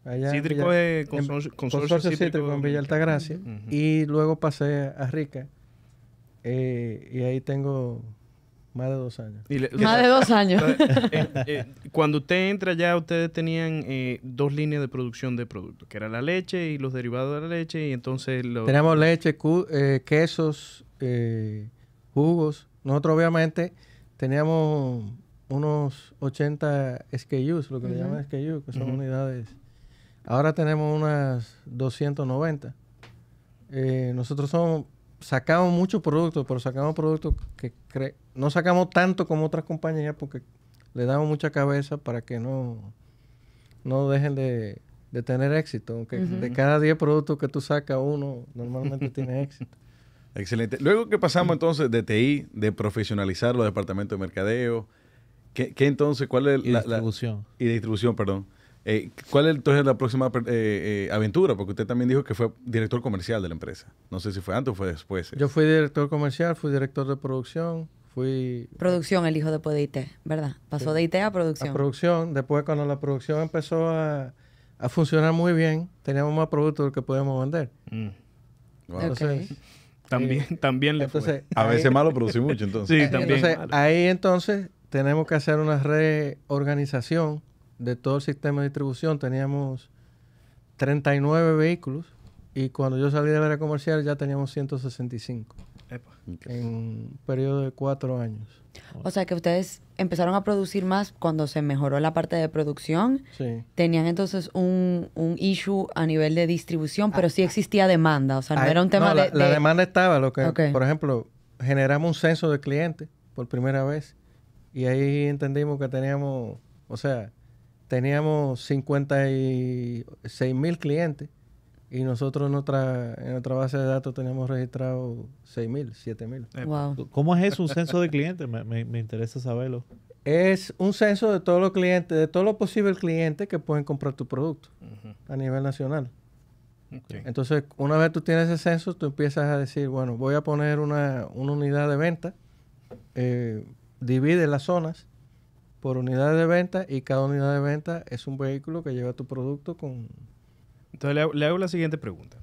Allá en es consorcio, Cítrico, en Villa Altagracia. Y luego pasé a Rica. Eh, y ahí tengo más de dos años. más de dos años. *laughs* Eh, eh, cuando usted entra ya, ustedes tenían dos líneas de producción de productos, que era la leche y los derivados de la leche, y entonces... Teníamos leche, quesos, jugos. Nosotros obviamente teníamos unos 80 SKUs, lo que le llaman SKUs, que son unidades. Ahora tenemos unas 290. Eh, nosotros somos, sacamos muchos productos, pero sacamos productos que no sacamos tanto como otras compañías porque le damos mucha cabeza para que no, no dejen de, tener éxito. Aunque de cada 10 productos que tú sacas, uno normalmente tiene *laughs* éxito. Excelente. Luego que pasamos entonces de TI, de profesionalizar los departamentos de mercadeo, ¿Qué, entonces? ¿Cuál es y la distribución? y distribución, perdón. Eh, ¿Cuál es la próxima eh, eh, aventura? Porque usted también dijo que fue director comercial de la empresa. No sé si fue antes o fue después. Eh. Yo fui director comercial, fui director de producción, fui... Producción, el hijo después de IT, ¿verdad? Pasó de IT a producción. producción. Después cuando la producción empezó a, funcionar muy bien, teníamos más productos que podíamos vender. Mm. Entonces, También, también le fue. A veces malo producí mucho, entonces. sí, también. Entonces, ahí entonces tenemos que hacer una reorganización de todo el sistema de distribución. Teníamos 39 vehículos y cuando yo salí del área comercial ya teníamos 165. En un periodo de cuatro años. O sea que ustedes empezaron a producir más cuando se mejoró la parte de producción. Sí. Tenían entonces un, issue a nivel de distribución, pero ah, sí ah. existía demanda. O sea, no era un tema la, de, La demanda estaba. Lo que, Por ejemplo, generamos un censo de clientes por primera vez y ahí entendimos que teníamos, o sea, teníamos 56 mil clientes y nosotros en nuestra, en base de datos teníamos registrado 6 mil, 7 mil. Wow. ¿Cómo es eso, un censo de clientes? Me, interesa saberlo. Es un censo de todos los clientes, de todos los posibles clientes que pueden comprar tu producto a nivel nacional. Entonces, una vez tú tienes ese censo, tú empiezas a decir, bueno, voy a poner una, unidad de venta eh, divide las zonas por unidades de venta y cada unidad de venta es un vehículo que lleva tu producto con... Entonces le hago, la siguiente pregunta.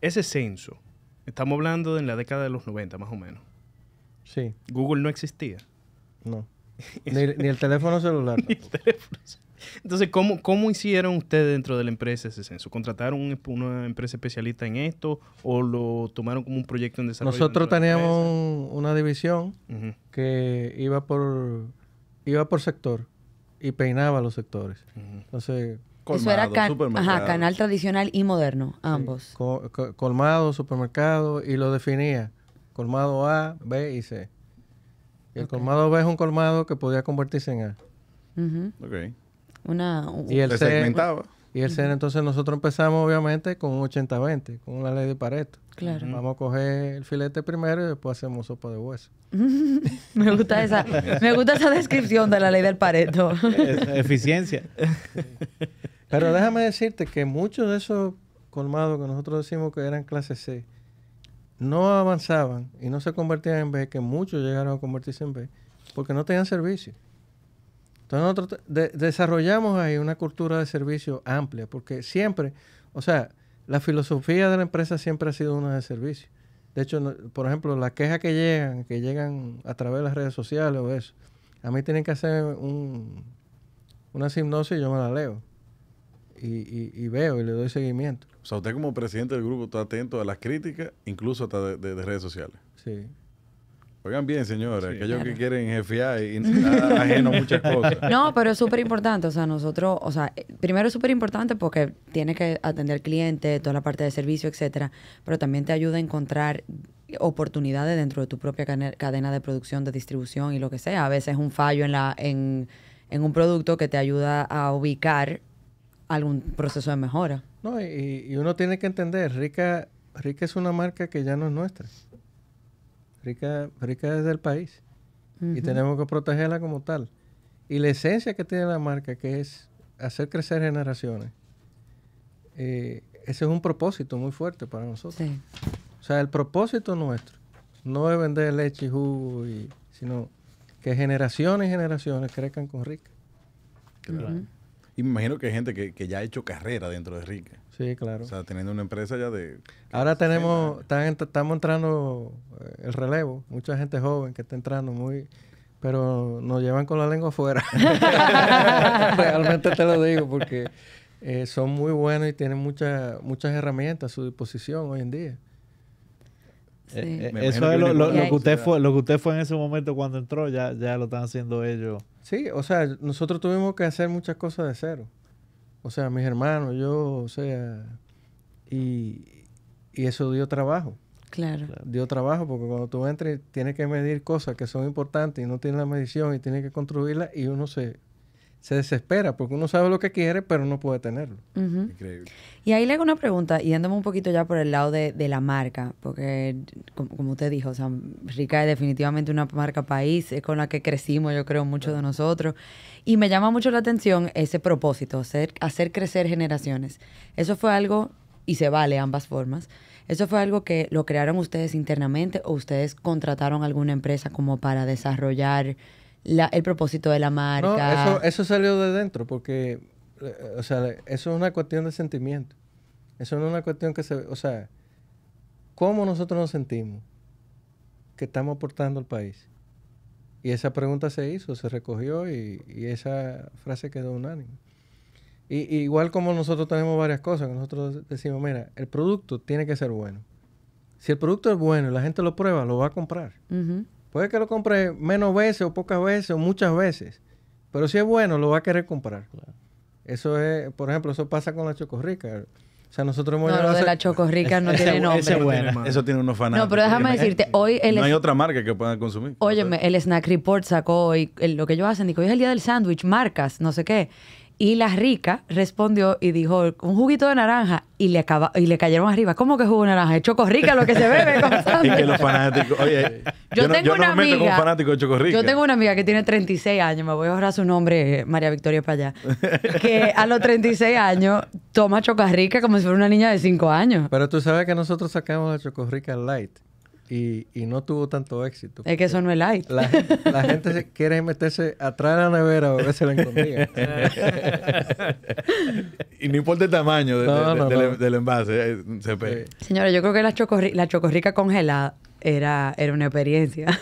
Ese censo, estamos hablando de en la década de los 90 más o menos. Sí. Google no existía. No. el teléfono celular. ni el teléfono celular. *laughs* Entonces, ¿cómo, hicieron ustedes dentro de la empresa ese censo? ¿Contrataron una empresa especialista en esto o lo tomaron como un proyecto en desarrollo? Nosotros teníamos una división que iba por, iba por sector y peinaba los sectores. Entonces... Colmado, Eso era canal tradicional y moderno, ambos. colmado, supermercado, y lo definía. Colmado A, B y C. el colmado B es un colmado que podía convertirse en A y Y el pues ser, entonces nosotros empezamos obviamente con un 80-20, con la ley de Pareto. Claro. Vamos a coger el filete primero y después hacemos sopa de hueso. *laughs* me, gusta esa, descripción de la ley del Pareto. eficiencia. *laughs* Pero déjame decirte que muchos de esos colmados que nosotros decimos que eran clase C no avanzaban y no se convertían en B, que muchos llegaron a convertirse en B porque no tenían servicio. Entonces nosotros desarrollamos ahí una cultura de servicio amplia, porque siempre, o sea, la filosofía de la empresa siempre ha sido una de servicio. De hecho, por ejemplo, las quejas que llegan, que llegan a través de las redes sociales o eso, a mí tienen que hacer un, una simnosis y yo me la leo. Y, veo y le doy seguimiento. O sea, usted como presidente del grupo está atento a las críticas, incluso hasta de redes sociales. Sí. Oigan bien, señora, aquellos que quieren jefear y ajeno muchas cosas. *laughs* No, pero es súper importante. O sea, nosotros, o sea, eh, primero es súper importante porque tienes que atender cliente, toda la parte de servicio, etcétera, pero también te ayuda a encontrar oportunidades dentro de tu propia cadena de producción, de distribución y lo que sea. A veces un fallo en, la, en, en un producto que te ayuda a ubicar algún proceso de mejora. No, y, uno tiene que entender, Rica, Rica es una marca que ya no es nuestra. Rica, desde es del país y tenemos que protegerla como tal. Y la esencia que tiene la marca, que es hacer crecer generaciones, eh, ese es un propósito muy fuerte para nosotros. O sea, el propósito nuestro no es vender leche y jugo, sino que generaciones y generaciones crezcan con Rica. Y me imagino que hay gente que, que ya ha hecho carrera dentro de Rica. Sí, claro. O sea, teniendo una empresa ya de... Ahora tenemos, estamos entrando eh, el relevo, mucha gente joven que está entrando muy... Pero nos llevan con la lengua afuera. *laughs* Realmente te lo digo porque eh, son muy buenos y tienen muchas muchas herramientas a su disposición hoy en día. Eh, eso es lo, lo, que usted fue, lo que usted fue en ese momento cuando entró, ya, ya lo están haciendo ellos. Sí, o sea, nosotros tuvimos que hacer muchas cosas de cero. O sea, mis hermanos, yo, o sea, y, y eso dio trabajo. Claro. Dio trabajo porque cuando tú entres tienes que medir cosas que son importantes y no tienes la medición y tienes que construirla y uno se, se desespera porque uno sabe lo que quiere pero no puede tenerlo. Increíble. Y ahí le hago una pregunta y yéndome un poquito ya por el lado de, la marca porque como, como, usted dijo, o sea, Rica es definitivamente una marca país, es con la que crecimos yo creo muchos de nosotros. Y me llama mucho la atención ese propósito, hacer, crecer generaciones. Eso fue algo, y se vale ambas formas, eso fue algo que lo crearon ustedes internamente o ustedes contrataron alguna empresa como para desarrollar el propósito de la marca. No, eso, salió de dentro, porque, eh, o sea, eso es una cuestión de sentimiento. Eso no es una cuestión que se... O sea, ¿cómo nosotros nos sentimos que estamos aportando al país? Y esa pregunta se hizo, se recogió y, esa frase quedó unánime. Y, igual como nosotros tenemos varias cosas, nosotros decimos, mira, el producto tiene que ser bueno. Si el producto es bueno y la gente lo prueba, lo va a comprar. Puede que lo compre menos veces o pocas veces o muchas veces, pero si es bueno, lo va a querer comprar. Eso es, por ejemplo, eso pasa con la chocorrica. O sea, nosotros hemos No, lo de la Chocorrica no *laughs* tiene nombre. Eso tiene unos fanáticos. No, pero déjame decirte, eh, hoy el... No hay otra marca que puedan consumir. Óyeme, el Snack Report sacó hoy lo que ellos hacen. Dijo, hoy es el día del sándwich, marcas, no sé qué. Y la rica respondió y dijo, un juguito de naranja. Y le, acaba, y le cayeron arriba. ¿Cómo que jugo de naranja? Es chocorrica lo que se bebe. *laughs* y que los fanáticos... Oye, yo, tengo una me meto amiga, como fanático de chocorrica. Yo tengo una amiga que tiene 36 años. Me voy a ahorrar su nombre, eh, María Victoria para allá. que a los 36 años toma chocorrica como si fuera una niña de 5 años. Pero tú sabes que nosotros sacamos la chocorrica light y, no tuvo tanto éxito. Es que eso no es light. La, la gente quiere meterse atrás de la nevera a ver la encontría. *laughs* y no importa el tamaño del, envase. Eh, se yo creo que la, chocorrica congelada era, era una experiencia. *laughs*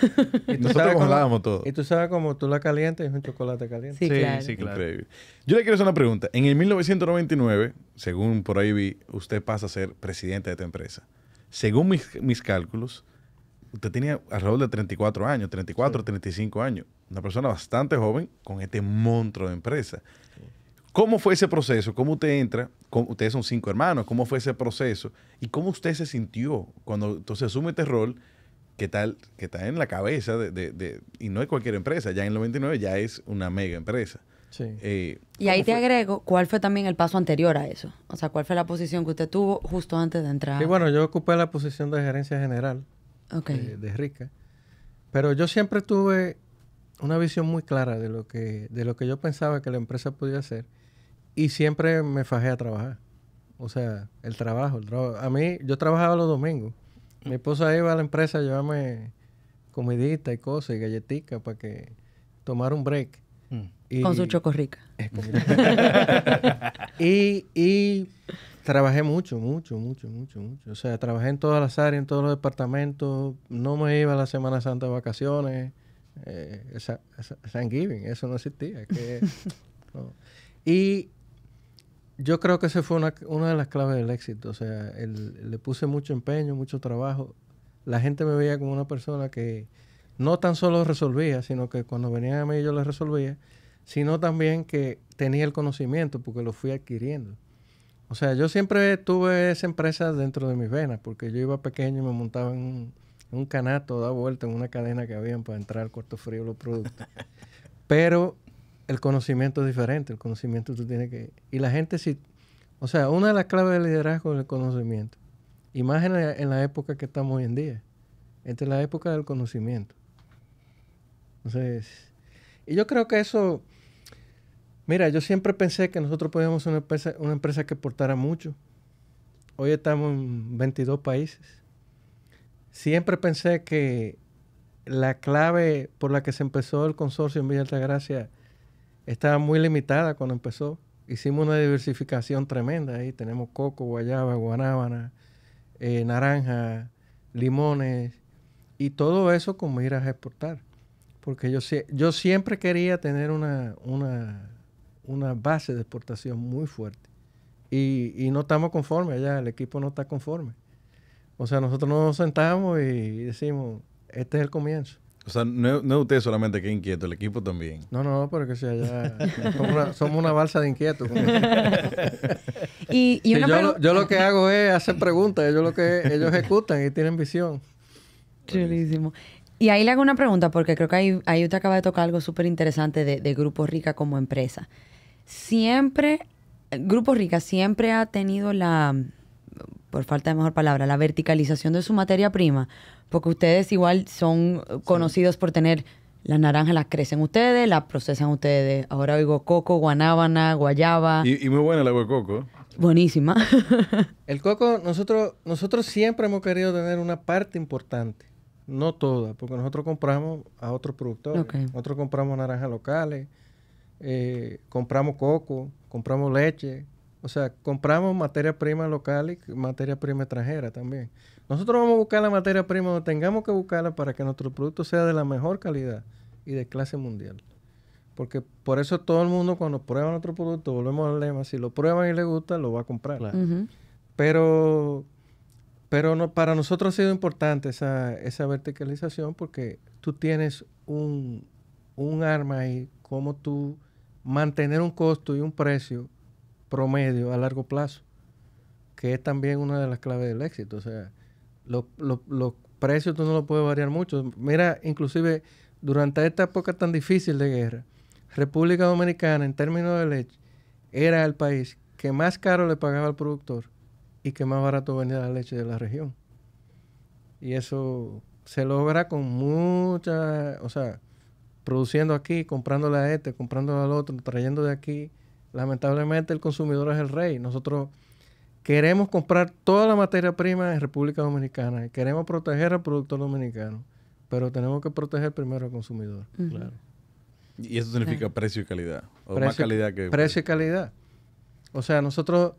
y Nosotros congelábamos todo. Y tú sabes cómo tú la calientes, es un chocolate caliente. Sí, sí claro. Sí, Increíble. Yo le quiero hacer una pregunta. En el 1999, según por ahí vi, usted pasa a ser presidente de esta empresa. Según mis cálculos, usted tenía alrededor de 34 años, 34, 35 años, una persona bastante joven con este monstruo de empresa. ¿Cómo fue ese proceso? ¿Cómo usted entra? ustedes son cinco hermanos, ¿cómo fue ese proceso? ¿Y cómo usted se sintió cuando entonces asume este rol que, tal, que está en la cabeza de, de, de y no es cualquier empresa, ya en el 99 ya es una mega empresa? Sí. Eh, y ahí te agrego, ¿cuál fue también el paso anterior a eso? O sea, ¿cuál fue la posición que usted tuvo justo antes de entrar? Sí, bueno, yo ocupé la posición de gerencia general de, rica. Pero yo siempre tuve una visión muy clara de lo, que, de lo que yo pensaba que la empresa podía hacer y siempre me fajé a trabajar. O sea, el trabajo, A mí, yo trabajaba los domingos. Mi esposa iba a la empresa a llevarme comidita y cosas y galletitas para que tomar un break. Mm. con su chocorrica. *laughs* y, y Trabajé mucho, mucho, mucho, mucho, mucho. O sea, trabajé en todas las áreas, en todos los departamentos. No me iba a la Semana Santa de vacaciones. Eh, Giving, eso no existía. *laughs* Y yo creo que esa fue una, de las claves del éxito. O sea, le puse mucho empeño, mucho trabajo. La gente me veía como una persona que no tan solo resolvía, sino que cuando venían a mí yo les resolvía, sino también que tenía el conocimiento porque lo fui adquiriendo. O sea, yo siempre tuve esa empresa dentro de mis venas, porque yo iba pequeño y me montaba en un, un canato, da vuelta en una cadena que habían para entrar al cuarto frío los productos. *laughs* Pero el conocimiento es diferente, el conocimiento tú tienes que... Y la gente sí... Si, o sea, una de las claves del liderazgo es el conocimiento. Y más en la, en la época que estamos hoy en día. Esta es la época del conocimiento. Entonces, y yo creo que eso Mira, yo siempre pensé que nosotros podíamos ser una empresa, una empresa que exportara mucho. Hoy estamos en 22 países. Siempre pensé que la clave por la que se empezó el consorcio en Villa Altagracia estaba muy limitada cuando empezó. Hicimos una diversificación tremenda ahí. Tenemos coco, guayaba, guanábana, eh, naranja, limones y todo eso con miras a exportar. Porque yo, yo siempre quería tener una una base de exportación muy fuerte. Y, y no estamos conformes allá, el equipo no está conforme. O sea, nosotros nos sentamos y decimos, este es el comienzo. O sea, no, no es usted solamente que inquieto, el equipo también. No, no, pero que sea somos, una, balsa de inquietos. *laughs* y, yo, lo, yo, lo que hago es hacer preguntas, ellos lo que ellos ejecutan y tienen visión. Y ahí le hago una pregunta, porque creo que ahí, ahí usted acaba de tocar algo súper interesante de, de Grupo Rica como empresa siempre, Grupo Rica siempre ha tenido la, por falta de mejor palabra, la verticalización de su materia prima, porque ustedes igual son conocidos por tener las naranjas, las crecen ustedes, las procesan ustedes. Ahora oigo coco, guanábana, guayaba. Y, muy buena el agua de coco. Buenísima. *laughs* el coco, nosotros, nosotros siempre hemos querido tener una parte importante. No toda, porque nosotros compramos a otros productores. Nosotros compramos naranjas locales, eh, compramos coco, compramos leche, o sea, compramos materia prima local y materia prima extranjera también. Nosotros vamos a buscar la materia prima tengamos que buscarla para que nuestro producto sea de la mejor calidad y de clase mundial. Porque por eso todo el mundo cuando prueba nuestro producto, volvemos al lema, si lo prueban y le gusta, lo va a comprar. Pero, pero no, para nosotros ha sido importante esa, verticalización porque tú tienes un, arma ahí, como tú mantener un costo y un precio promedio a largo plazo, que es también una de las claves del éxito. O sea, los precios tú no los puedes variar mucho. Mira, inclusive durante esta época tan difícil de guerra, República Dominicana, en términos de leche, era el país que más caro le pagaba al productor y que más barato vendía la leche de la región. Y eso se logra con mucha, o sea, produciendo aquí, comprándole a este, comprando al otro, trayendo de aquí. Lamentablemente el consumidor es el rey. Nosotros queremos comprar toda la materia prima en República Dominicana y queremos proteger al productor dominicano, pero tenemos que proteger primero al consumidor. Y eso significa precio y calidad. O precio, más calidad que. Precio y calidad. O sea, nosotros,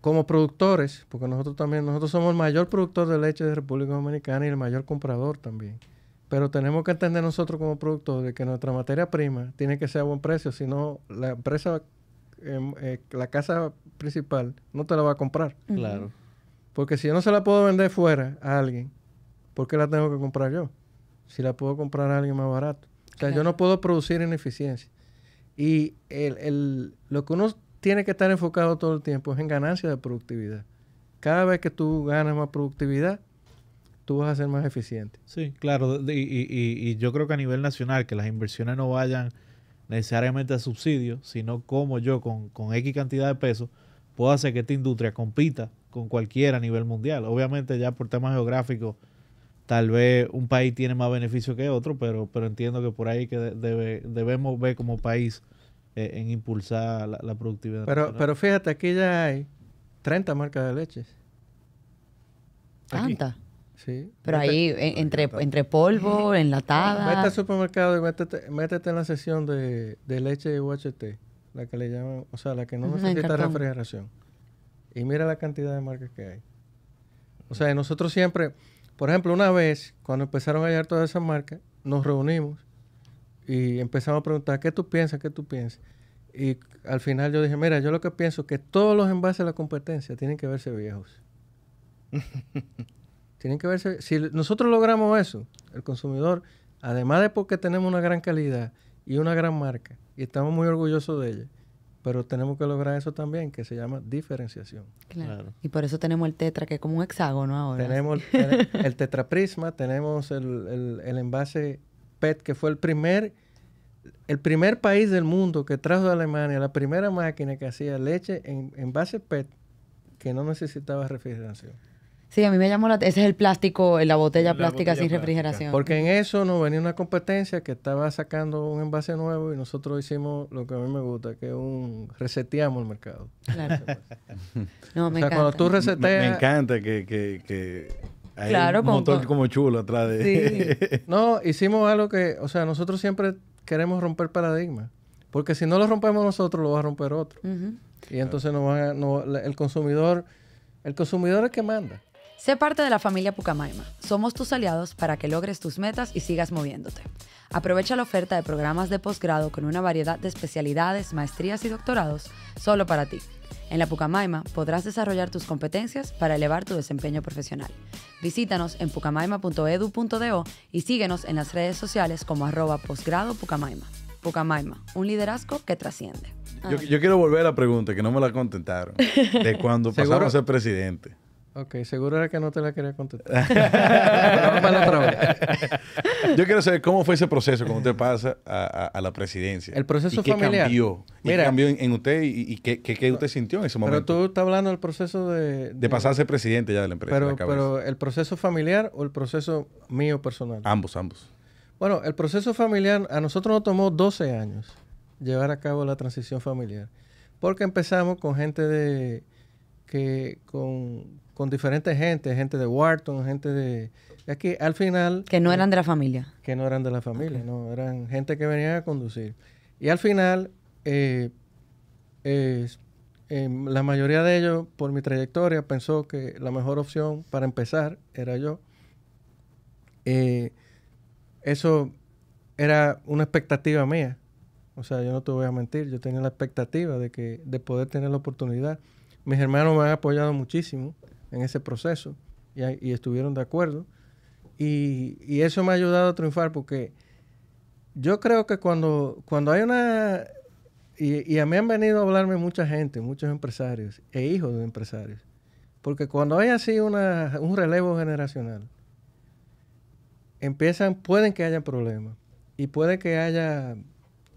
como productores, porque nosotros también, nosotros somos el mayor productor de leche de República Dominicana y el mayor comprador también. Pero tenemos que entender nosotros como productores que nuestra materia prima tiene que ser a buen precio, si no la empresa, em, eh, la casa principal no te la va a comprar. Claro. Porque si yo no se la puedo vender fuera a alguien, ¿por qué la tengo que comprar yo? Si la puedo comprar a alguien más barato. O sea, yo no puedo producir en ineficiencia. Y el, lo que uno tiene que estar enfocado todo el tiempo es en ganancia de productividad. Cada vez que tú ganas más productividad, tú vas a ser más eficiente. Sí, claro. Y, yo creo que a nivel nacional, que las inversiones no vayan necesariamente a subsidios, sino como yo con, X cantidad de pesos puedo hacer que esta industria compita con cualquiera a nivel mundial. Obviamente ya por temas geográficos tal vez un país tiene más beneficio que otro, pero, pero entiendo que por ahí que debemos ver como país eh, en impulsar la, productividad. Pero, fíjate, aquí ya hay 30 marcas de leches. ¿Tanta? Sí. Pero ahí, entre, entre polvo, enlatada. Métete al supermercado y métete, en la sesión de, leche y UHT, la que le llaman, o sea, la que no necesita refrigeración. Y mira la cantidad de marcas que hay. O sea, nosotros siempre, por ejemplo, una vez, cuando empezaron a hallar todas esas marcas, nos reunimos y empezamos a preguntar, ¿qué tú piensas? ¿Qué tú piensas? Y al final yo dije, mira, yo lo que pienso es que todos los envases de la competencia tienen que verse viejos. *laughs* tienen que verse, si nosotros logramos eso, el consumidor, además de porque tenemos una gran calidad y una gran marca, y estamos muy orgullosos de ella, pero tenemos que lograr eso también, que se llama diferenciación. Claro. Y por eso tenemos el tetra, que es como un hexágono ahora. Tenemos el, tetraprisma, *laughs* tenemos el, el, envase PET, que fue el primer, el primer país del mundo que trajo de Alemania la primera máquina que hacía leche en envase PET que no necesitaba refrigeración. Sí, a mí me llamó la Ese es el plástico, eh, la botella plástica sin refrigeración. Porque en eso nos venía una competencia que estaba sacando un envase nuevo y nosotros hicimos lo que a mí me gusta, que es un reseteamos el mercado. Claro. *laughs* no, me o sea, cuando tú reseteas... Me, encanta que, que, que hay un motor como chulo atrás de... Sí. *laughs* no, hicimos algo que... O sea, nosotros siempre queremos romper paradigmas. Porque si no lo rompemos nosotros, lo va a romper otro. Y entonces nos van a, el consumidor... El consumidor es que manda. Sé parte de la familia Pucamaima. Somos tus aliados para que logres tus metas y sigas moviéndote. Aprovecha la oferta de programas de posgrado con una variedad de especialidades, maestrías y doctorados solo para ti. En la Pucamaima podrás desarrollar tus competencias para elevar tu desempeño profesional. Visítanos en pucamaima.edu.do y síguenos en las redes sociales como arroba posgrado Pucamaima. un liderazgo que trasciende. Yo, quiero volver a la pregunta que no me la contentaron. De cuando *laughs* pasamos a ser presidente. Ok, seguro era que no te la quería contestar. *laughs* Pero otra vez. Yo quiero saber cómo fue ese proceso cuando usted pasa a, la presidencia. El proceso qué Cambió? ¿Qué cambió en, usted y, qué, usted sintió en ese momento? Pero tú estás hablando del proceso de, de... pasarse presidente ya de la empresa. Pero, pero el proceso familiar o el proceso mío personal. Ambos, ambos. Bueno, el proceso familiar a nosotros nos tomó 12 años llevar a cabo la transición familiar. Porque empezamos con gente de que con con diferentes gente, gente de Wharton, gente de... Es que al final... Que no eran de la familia. Que no eran de la familia, no, eran gente que venía a conducir. Y al final, eh, em, la mayoría de ellos, por mi trayectoria, pensó que la mejor opción para empezar era yo. Eh, eso era una expectativa mía. O sea, yo no te voy a mentir, yo tenía la expectativa de, que, de poder tener la oportunidad. Mis hermanos me han apoyado muchísimo en ese proceso y, estuvieron de acuerdo. Y, eso me ha ayudado a triunfar porque yo creo que cuando, cuando hay una... Y, a mí han venido a hablarme mucha gente, muchos empresarios e hijos de empresarios. Porque cuando hay así una, un relevo generacional, empiezan, pueden que haya problemas y puede que haya,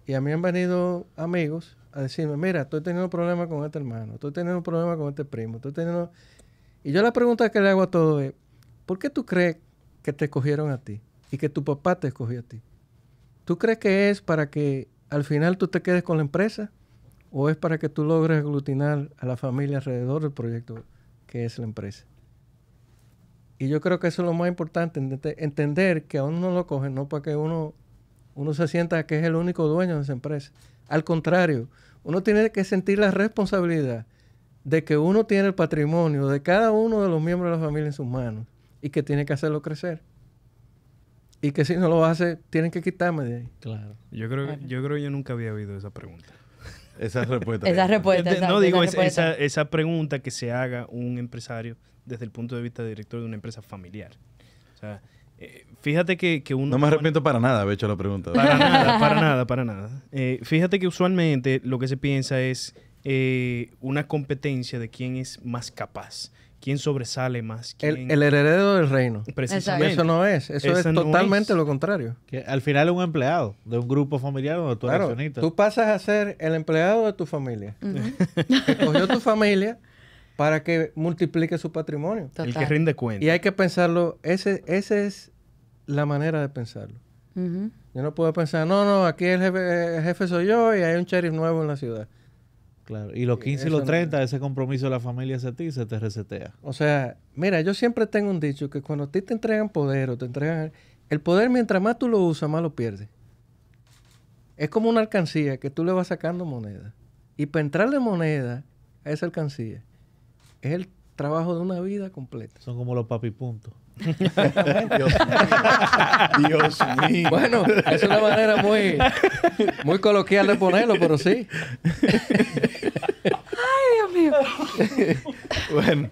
y a mí han venido amigos a decirme, mira, estoy teniendo problemas con este hermano, estoy teniendo problemas con este primo, estoy teniendo... Y yo la pregunta que le hago a todo es, ¿por qué tú crees que te escogieron a ti y que tu papá te escogió a ti? ¿Tú crees que es para que al final tú te quedes con la empresa o es para que tú logres aglutinar a la familia alrededor del proyecto que es la empresa? Y yo creo que eso es lo más importante, entender que a uno no lo cogen, no para que uno, uno se sienta que es el único dueño de esa empresa. Al contrario, uno tiene que sentir la responsabilidad de que uno tiene el patrimonio de cada uno de los miembros de la familia en sus manos y que tiene que hacerlo crecer. Y que si no lo hace, tienen que quitarme de ahí. Claro. Yo creo, yo creo que yo nunca había oído esa pregunta. Esa respuesta. esa respuesta. no digo esa, pregunta que se haga un empresario desde el punto de vista de director de una empresa familiar. O sea, eh, fíjate que, uno... No me arrepiento para nada haber hecho la pregunta. Para nada, para nada, para nada. Eh, fíjate que usualmente lo que se piensa es eh, una competencia de quién es más capaz, quién sobresale más. Quién... El, heredero del reino. Precisamente. Eso no es, eso es totalmente lo contrario. al final es un empleado de un grupo familiar donde tú Tú pasas a ser el empleado de tu familia. *laughs* tu familia *laughs* para que multiplique su patrimonio. El que rinde cuenta. Y hay que pensarlo, ese, esa es la manera de pensarlo. Yo no puedo pensar, no, no, aquí el jefe, el jefe soy yo y hay un sheriff nuevo en la ciudad. Claro, y los 15 y los 30, ese compromiso de la familia hacia ti se te resetea. O sea, mira, yo siempre tengo un dicho que cuando a ti te entregan poder o te entregan... El poder, mientras más tú lo usas, más lo pierdes. Es como una alcancía que tú le vas sacando moneda. Y para entrarle moneda a esa alcancía, es el trabajo de una vida completa. Son como los puntos. *laughs* Dios mío. Dios mío. Bueno, es una manera muy, muy coloquial de ponerlo, pero sí. Ay, Dios mío. bueno.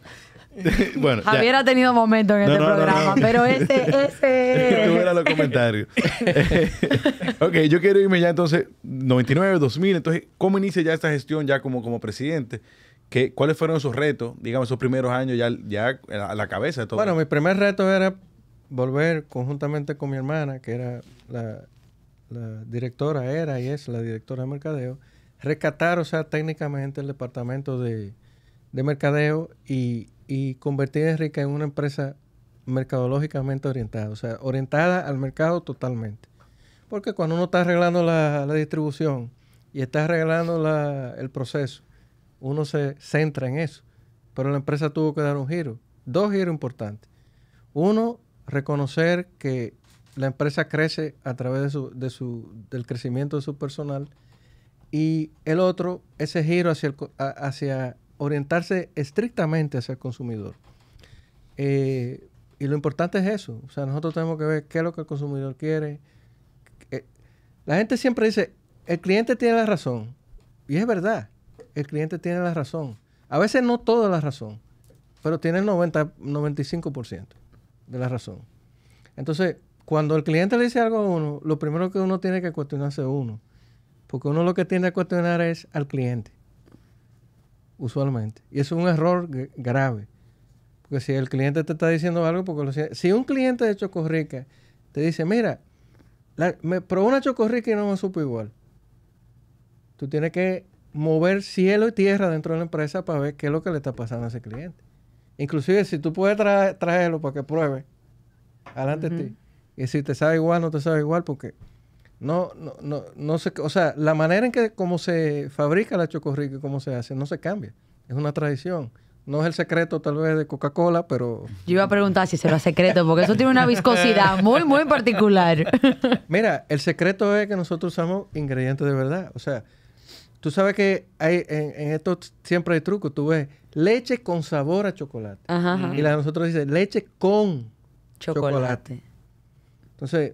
bueno Javier ha tenido momentos en este programa, pero ese, ese. Tú los comentarios. *laughs* ok, yo quiero irme ya entonces, 99, 2000. Entonces, ¿cómo inicia ya esta gestión ya como, como presidente? ¿Cuáles fueron sus retos, digamos, esos primeros años ya, a la cabeza de todo? Bueno, mi primer reto era volver conjuntamente con mi hermana, que era la, directora, era y es la directora de mercadeo, rescatar, o sea, técnicamente el departamento de, mercadeo y, convertir a Enrique en una empresa mercadológicamente orientada, o sea, orientada al mercado totalmente. Porque cuando uno está arreglando la, distribución y está arreglando el proceso uno se centra en eso. Pero la empresa tuvo que dar un giro, dos giros importantes. Uno, reconocer que la empresa crece a través de su, del crecimiento de su personal. Y el otro, ese giro hacia, hacia orientarse estrictamente hacia el consumidor. Eh, y lo importante es eso. O sea, nosotros tenemos que ver qué es lo que el consumidor quiere. Eh, la gente siempre dice, el cliente tiene la razón. Y es verdad el cliente tiene la razón. A veces no toda la razón, pero tiene el 95% de la razón. Entonces, cuando el cliente le dice algo a uno, lo primero que uno tiene que cuestionarse es uno. Porque uno lo que tiende a cuestionar es al cliente, usualmente. Y es un error grave. Porque si el cliente te está diciendo algo, porque lo, si un cliente de Chocorrica te dice, mira, me probó una Chocorrica y no me supo igual. Tú tienes que mover cielo y tierra dentro de la empresa para ver qué es lo que le está pasando a ese cliente. Inclusive si tú puedes traerlo para que pruebe, adelante ti. Y si te sabe igual, no te sabe igual, porque no, no, no, no o sea, la manera en que cómo se fabrica la chocorrica y cómo se hace, no se cambia. Es una tradición. No es el secreto tal vez de Coca-Cola, pero... Yo iba a preguntar si será secreto, porque eso tiene una viscosidad *laughs* muy, muy particular. Mira, el secreto es que nosotros usamos ingredientes de verdad. O sea, Tú sabes que hay, en, en esto siempre hay trucos. Tú ves leche con sabor a chocolate. Y la de nosotros dice leche con chocolate. Entonces,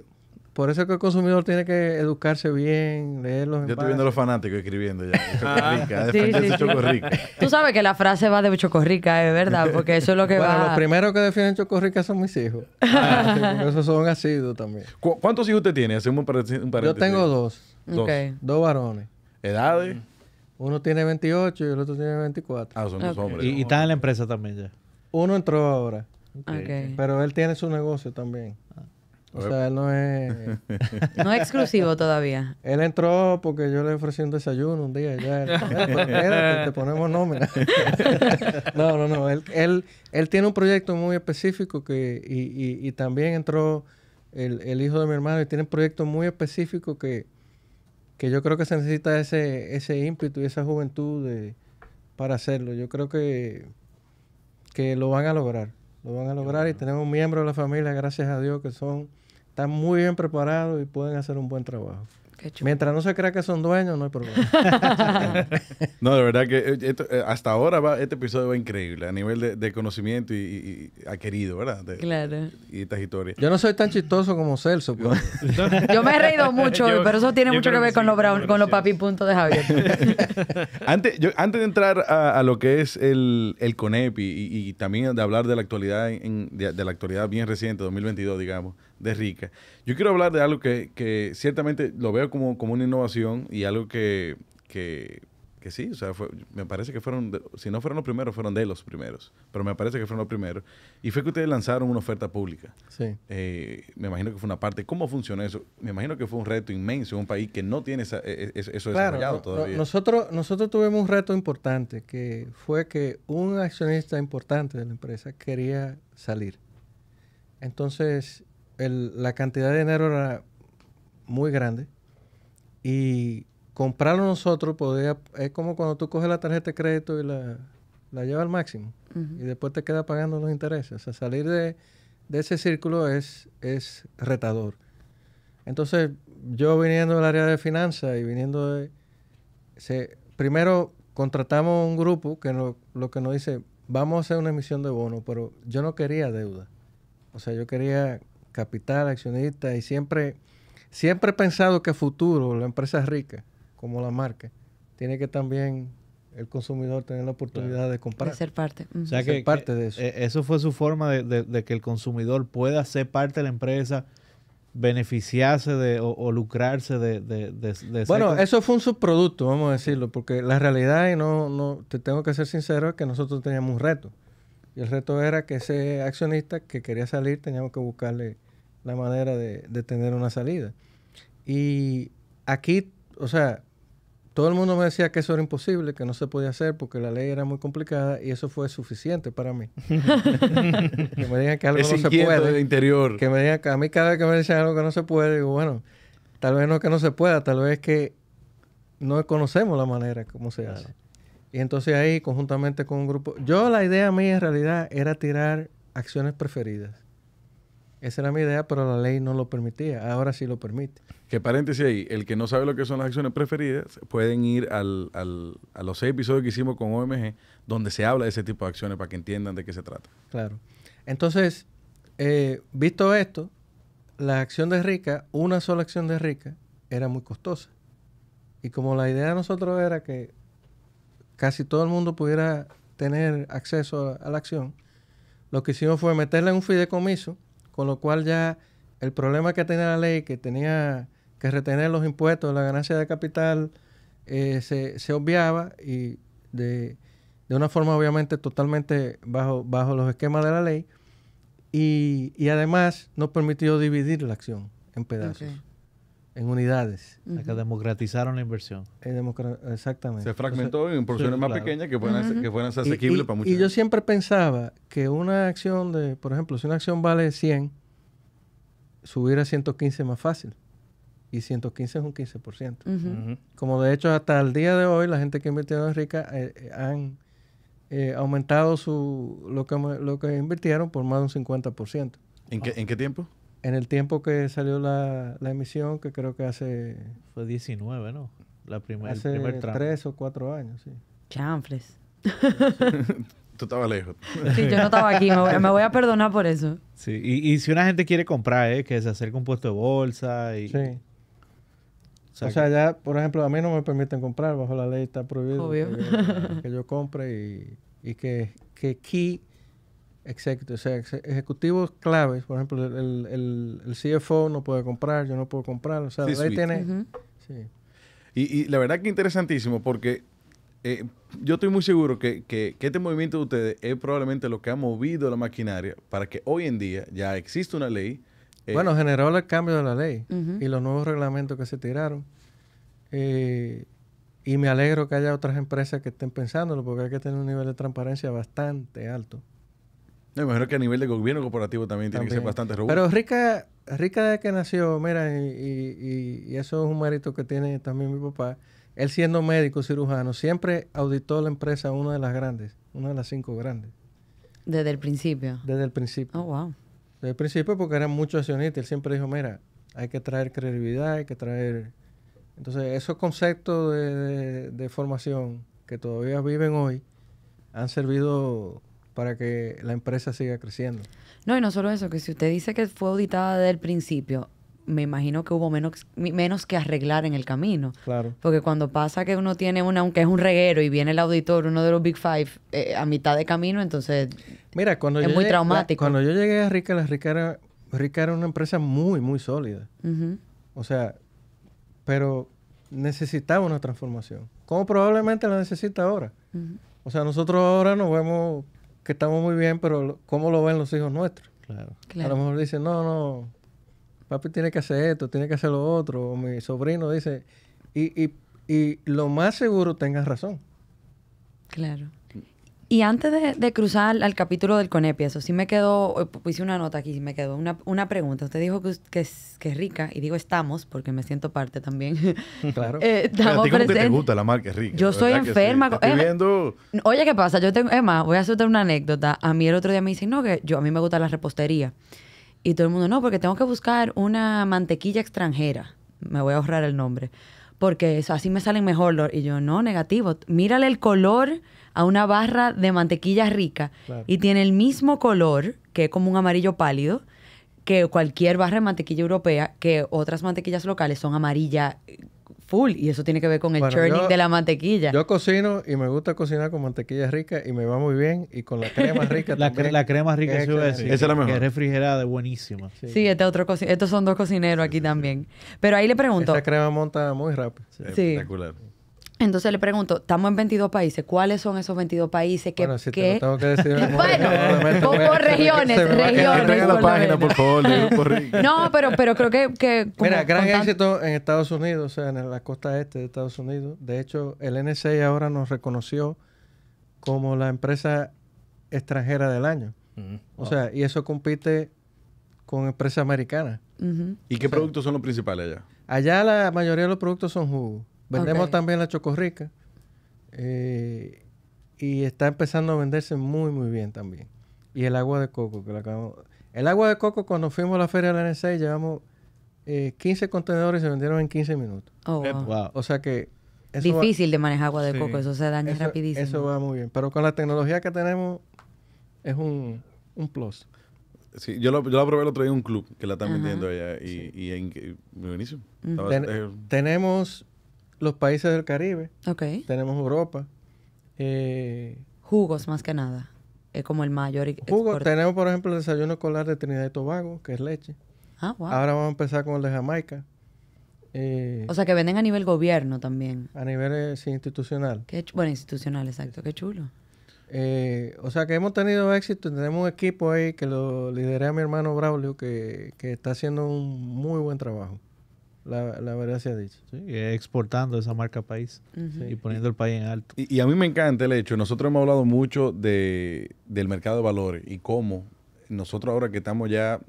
por eso es que el consumidor tiene que educarse bien, leerlo. Yo estoy viendo a los fanáticos escribiendo ya. *laughs* Chocorrica, ah, sí, sí, sí. Chocorrica. Tú sabes que la frase va de Chocorrica, es verdad, *laughs* porque eso es lo que bueno, Los primeros que defienden Chocorrica son mis hijos. *laughs* Ah, ah, esos son asiduos también. ¿Cuántos hijos usted tiene? Hacemos un, par Yo tengo dos. Dos. Dos varones edades. Mm. Uno tiene 28 y el otro tiene 24. Ah, son dos hombres. Y, están en la empresa también ya. Uno entró ahora. Pero él tiene su negocio también. O sea, él no es... *laughs* no es exclusivo todavía. Él entró porque yo le ofrecí un desayuno un día. Ya *laughs* te ponemos nómina. *laughs* no, no, no. Él, él, tiene un proyecto muy específico que y, y, y también entró el, el, hijo de mi hermano y tiene un proyecto muy específico que que yo creo que se necesita ese, ese ímpetu y esa juventud para hacerlo. Yo creo que, que lo van a lograr, lo van a lograr y tenemos miembros de la familia, gracias a Dios, que son, están muy bien preparados y pueden hacer un buen trabajo. Mientras no se crea que son dueños, no hay problema. *laughs* no, de verdad que eh, eh, hasta ahora este episodio va increíble a nivel de, conocimiento y, adquirido, ¿verdad? claro. Y estas historias. Yo no soy tan chistoso como Celso. Pues. *laughs* yo me he reído mucho, pero eso tiene mucho que ver con, los brown, con los papi puntos de Javier. *laughs* antes, antes de entrar a, lo que es el, el CONEPI y, también de hablar de la actualidad, de la actualidad bien reciente, 2022, digamos de rica. Yo quiero hablar de algo que, ciertamente lo veo como, como una innovación y algo que, que, sí, o sea, me parece que fueron, si no fueron los primeros, fueron de los primeros, pero me parece que fueron los primeros. Y fue que ustedes lanzaron una oferta pública. Sí. Eh, me imagino que fue una parte. ¿Cómo funcionó eso? Me imagino que fue un reto inmenso en un país que no tiene e, e, eso desarrollado todavía. nosotros, nosotros tuvimos un reto importante, que fue que un accionista importante de la empresa quería salir. Entonces, la cantidad de dinero era muy grande y comprarlo nosotros podía, es como cuando tú coges la tarjeta de crédito y la, la llevas al máximo y después te queda pagando los intereses. O sea, salir de, ese círculo es, es retador. Entonces, yo viniendo del área de finanzas y viniendo de... primero contratamos un grupo que lo que nos dice, vamos a hacer una emisión de bono, pero yo no quería deuda. O sea, yo quería capital, accionista, y siempre, siempre he pensado que futuro, la empresa rica, como la marca, tiene que también el consumidor tener la oportunidad de comprar. De ser parte. que, parte de eso. E, eso fue su forma de, que el consumidor pueda ser parte de la empresa, beneficiarse de, o, lucrarse de... de bueno, eso fue un subproducto, vamos a decirlo, porque la realidad, y no, no te tengo que ser sincero, es que nosotros teníamos un reto. Y el reto era que ese accionista que quería salir, teníamos que buscarle la manera de, tener una salida. Y aquí, o sea, todo el mundo me decía que eso era imposible, que no se podía hacer porque la ley era muy complicada y eso fue suficiente para mí. *laughs* que me digan que algo no se puede. Que me digan que a mí cada vez que me dicen algo que no se puede, digo, bueno, tal vez no que no se pueda, tal vez que no conocemos la manera como se hace. Y entonces ahí, conjuntamente con un grupo, yo la idea mía en realidad era tirar acciones preferidas. Esa era mi idea, pero la ley no lo permitía. Ahora sí lo permite. Que paréntesis ahí, el que no sabe lo que son las acciones preferidas, pueden ir al, a los seis episodios que hicimos con OMG, donde se habla de ese tipo de acciones para que entiendan de qué se trata. Claro. Entonces, eh, visto esto, la acción de rica, una sola acción de rica, era muy costosa. Y como la idea de nosotros era que casi todo el mundo pudiera tener acceso a, a la acción, lo que hicimos fue meterla en un fideicomiso con lo cual ya el problema que tenía la ley, que tenía que retener los impuestos, la ganancia de capital, eh, se, obviaba y de, una forma obviamente totalmente bajo, bajo los esquemas de la ley y, además nos permitió dividir la acción en pedazos en unidades. acá que democratizaron la inversión. exactamente. Se fragmentó en porciones más pequeñas que fueran, asequibles para muchos. Y yo siempre pensaba que una acción de, por ejemplo, si una acción vale 100, subir a 115 es más fácil. Y 115 es un 15%. Como de hecho hasta el día de hoy la gente que invirtió en Rica eh, eh, han eh, aumentado su, lo, que, lo que invirtieron por más de un 50%. ¿En qué, ¿En qué tiempo? en el tiempo que salió la, emisión, que creo que hace... Fue 19, ¿no? La primera hace primer tres o cuatro años, sí. Chanfles. *laughs* Tú estabas lejos. Sí, yo no estaba aquí. Me, voy, a perdonar por eso. Sí, y, si una gente quiere comprar, ¿eh? que se acerque un puesto de bolsa y... Sí. O sea, ya, por ejemplo, a mí no me permiten comprar. Bajo la ley está prohibido Que, yo, compre y, que, aquí... Exacto, o sea, ejecutivos claves, por ejemplo, el, el, CFO no puede comprar, yo no puedo comprar, o sea, sí, ahí tiene... y, y, la verdad que interesantísimo, porque eh, yo estoy muy seguro que, este movimiento de ustedes es probablemente lo que ha movido la maquinaria para que hoy en día ya exista una ley. Eh, bueno, generó el cambio de la ley y los nuevos reglamentos que se tiraron. Eh, y me alegro que haya otras empresas que estén pensándolo, porque hay que tener un nivel de transparencia bastante alto. Mejor que a nivel de gobierno corporativo también, tiene que ser bastante robusto. Pero rica, rica desde que nació, mira, y, y, eso es un mérito que tiene también mi papá. Él siendo médico cirujano, siempre auditó la empresa, una de las grandes, una de las cinco grandes. Desde el principio. Desde el principio. Oh, wow. Desde el principio porque eran muchos accionistas. Él siempre dijo, mira, hay que traer credibilidad, hay que traer... Entonces, esos conceptos de formación que todavía viven hoy han servido para que la empresa siga creciendo. No, y no solo eso, que si usted dice que fue auditada desde el principio, me imagino que hubo menos, menos que arreglar en el camino. Claro. Porque cuando pasa que uno tiene una, aunque es un reguero y viene el auditor, uno de los Big Five, eh, a mitad de camino, entonces Mira, cuando es muy traumático. cuando yo llegué a Rica, la Rica era, una empresa muy, muy sólida. O sea, pero necesitaba una transformación. Como probablemente la necesita ahora. O sea, nosotros ahora nos vemos que estamos muy bien, pero ¿cómo lo ven los hijos nuestros? Claro. A lo mejor dicen, no, no, papi tiene que hacer esto, tiene que hacer lo otro, mi sobrino dice, y, y, y lo más seguro tengas razón. Claro. Y antes de, cruzar al capítulo del Conepi, eso sí me quedó, hice eh, una nota aquí, me quedó una, pregunta. Usted dijo que, que, es, rica, y digo estamos, porque me siento parte también. *laughs* Claro. *laughs* eh, estamos te gusta la marca, es rica. Yo soy enferma. Eh, oye, ¿qué pasa? Yo tengo, Emma, voy a hacerte una anécdota. A mí el otro día me dicen, no, que yo a mí me gusta la repostería. Y todo el mundo, no, porque tengo que buscar una mantequilla extranjera. Me voy a ahorrar el nombre. Porque eso, así me salen mejor. Y yo, no, negativo. Mírale el color a una barra de mantequilla rica y tiene el mismo color, que es como un amarillo pálido, que cualquier barra de mantequilla europea, que otras mantequillas locales son amarilla eh, full y eso tiene que ver con el churning de la mantequilla. Yo cocino y me gusta cocinar con mantequilla rica y me va muy bien y con la crema rica *laughs* la, también, la crema rica, es, es, decir. esa es la mejor. es refrigerada, buenísima. Sí, este otro estos son dos cocineros aquí también. Pero ahí le pregunto. Esta crema monta muy rápido. Espectacular. Entonces le pregunto, estamos en 22 países, ¿cuáles son esos 22 países? que bueno, si tengo que decir, *laughs* bueno, por, regiones, regiones, regiones. la página, por *laughs* favor, No, pero, pero creo que... Mira, gran éxito en Estados Unidos, o sea, en la costa este de Estados Unidos. De hecho, el NSA ahora nos reconoció como la empresa extranjera del año. Mm, o sea, y eso compite con empresas americanas. ¿Y qué productos son los principales allá? Allá la mayoría de los productos son jugos. Vendemos también la chocorrica. Eh, y está empezando a venderse muy, muy bien también. Y el agua de coco, que acabamos... El agua de coco, cuando fuimos a la feria de la NSA, llevamos 15 eh, contenedores y se vendieron en 15 minutos. Oh, eh, wow. O sea que... Difícil de manejar agua de coco, eso se daña rapidísimo. Eso va muy bien. Pero con la tecnología que tenemos, es un, plus. Sí, yo lo yo la probé el otro en un club que la están vendiendo allá y, y, buenísimo. tenemos los países del Caribe. Tenemos Europa. Eh, jugos más que nada. Es como el mayor. Jugos. Tenemos, por ejemplo, el desayuno escolar de Trinidad y Tobago, que es leche. Ah, Ahora vamos a empezar con el de Jamaica. Eh, o sea, que venden a nivel gobierno también. A nivel eh, institucional. bueno, institucional, exacto. Qué chulo. o sea que hemos tenido éxito, tenemos un equipo ahí que lo lideré a mi hermano Braulio, que está haciendo un muy buen trabajo. La, verdad se ha dicho. exportando esa marca país y poniendo el país en alto. Y, a mí me encanta el hecho, nosotros hemos hablado mucho de, del mercado de valores y cómo nosotros ahora que estamos ya,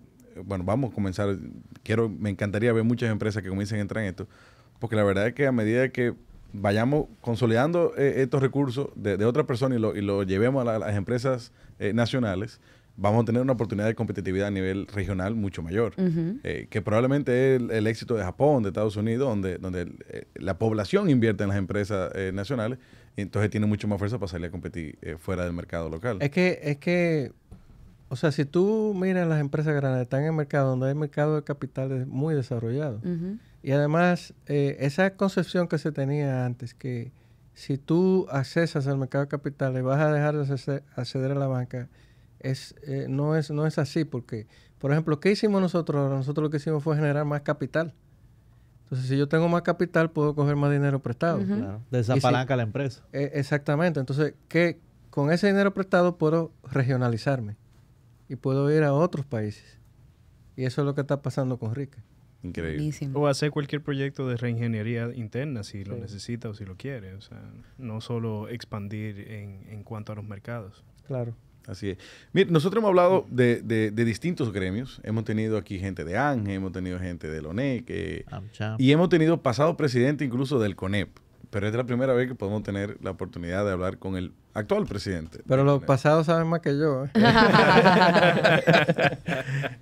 bueno, vamos a comenzar, quiero, me encantaría ver muchas empresas que comiencen a entrar en esto, porque la verdad es que a medida que vayamos consolidando eh, estos recursos de, de otras personas y los y lo llevemos a, las empresas eh, nacionales, vamos a tener una oportunidad de competitividad a nivel regional mucho mayor, eh, que probablemente es el, éxito de Japón, de Estados Unidos, donde, donde eh, la población invierte en las empresas eh, nacionales, entonces tiene mucho más fuerza para salir a competir fuera del mercado local. Es que, es que, o sea, si tú miras las empresas grandes, están en el mercado donde hay mercado de capitales muy desarrollado. Y además, esa concepción que se tenía antes, que si tú accesas al mercado de capitales, vas a dejar de acceder a la banca, es, eh, no, es, no es así, porque, por ejemplo, ¿qué hicimos nosotros? Nosotros lo que hicimos fue generar más capital. Entonces, si yo tengo más capital, puedo coger más dinero prestado. de esa palanca la empresa. Eh, exactamente. Entonces, que con ese dinero prestado puedo regionalizarme y puedo ir a otros países. Y eso es lo que está pasando con Rica. Increíble. O hacer cualquier proyecto de reingeniería interna si lo necesita o si lo quiere. O sea, no solo expandir en, en cuanto a los mercados. Claro. Así es. Mire, nosotros hemos hablado de, distintos gremios. Hemos tenido aquí gente de Ángel, hemos tenido gente del ONEC, y hemos tenido pasado presidente incluso del CONEP. Pero es la primera vez que podemos tener la oportunidad de hablar con el actual presidente. Pero los pasados saben más que yo. ¿eh?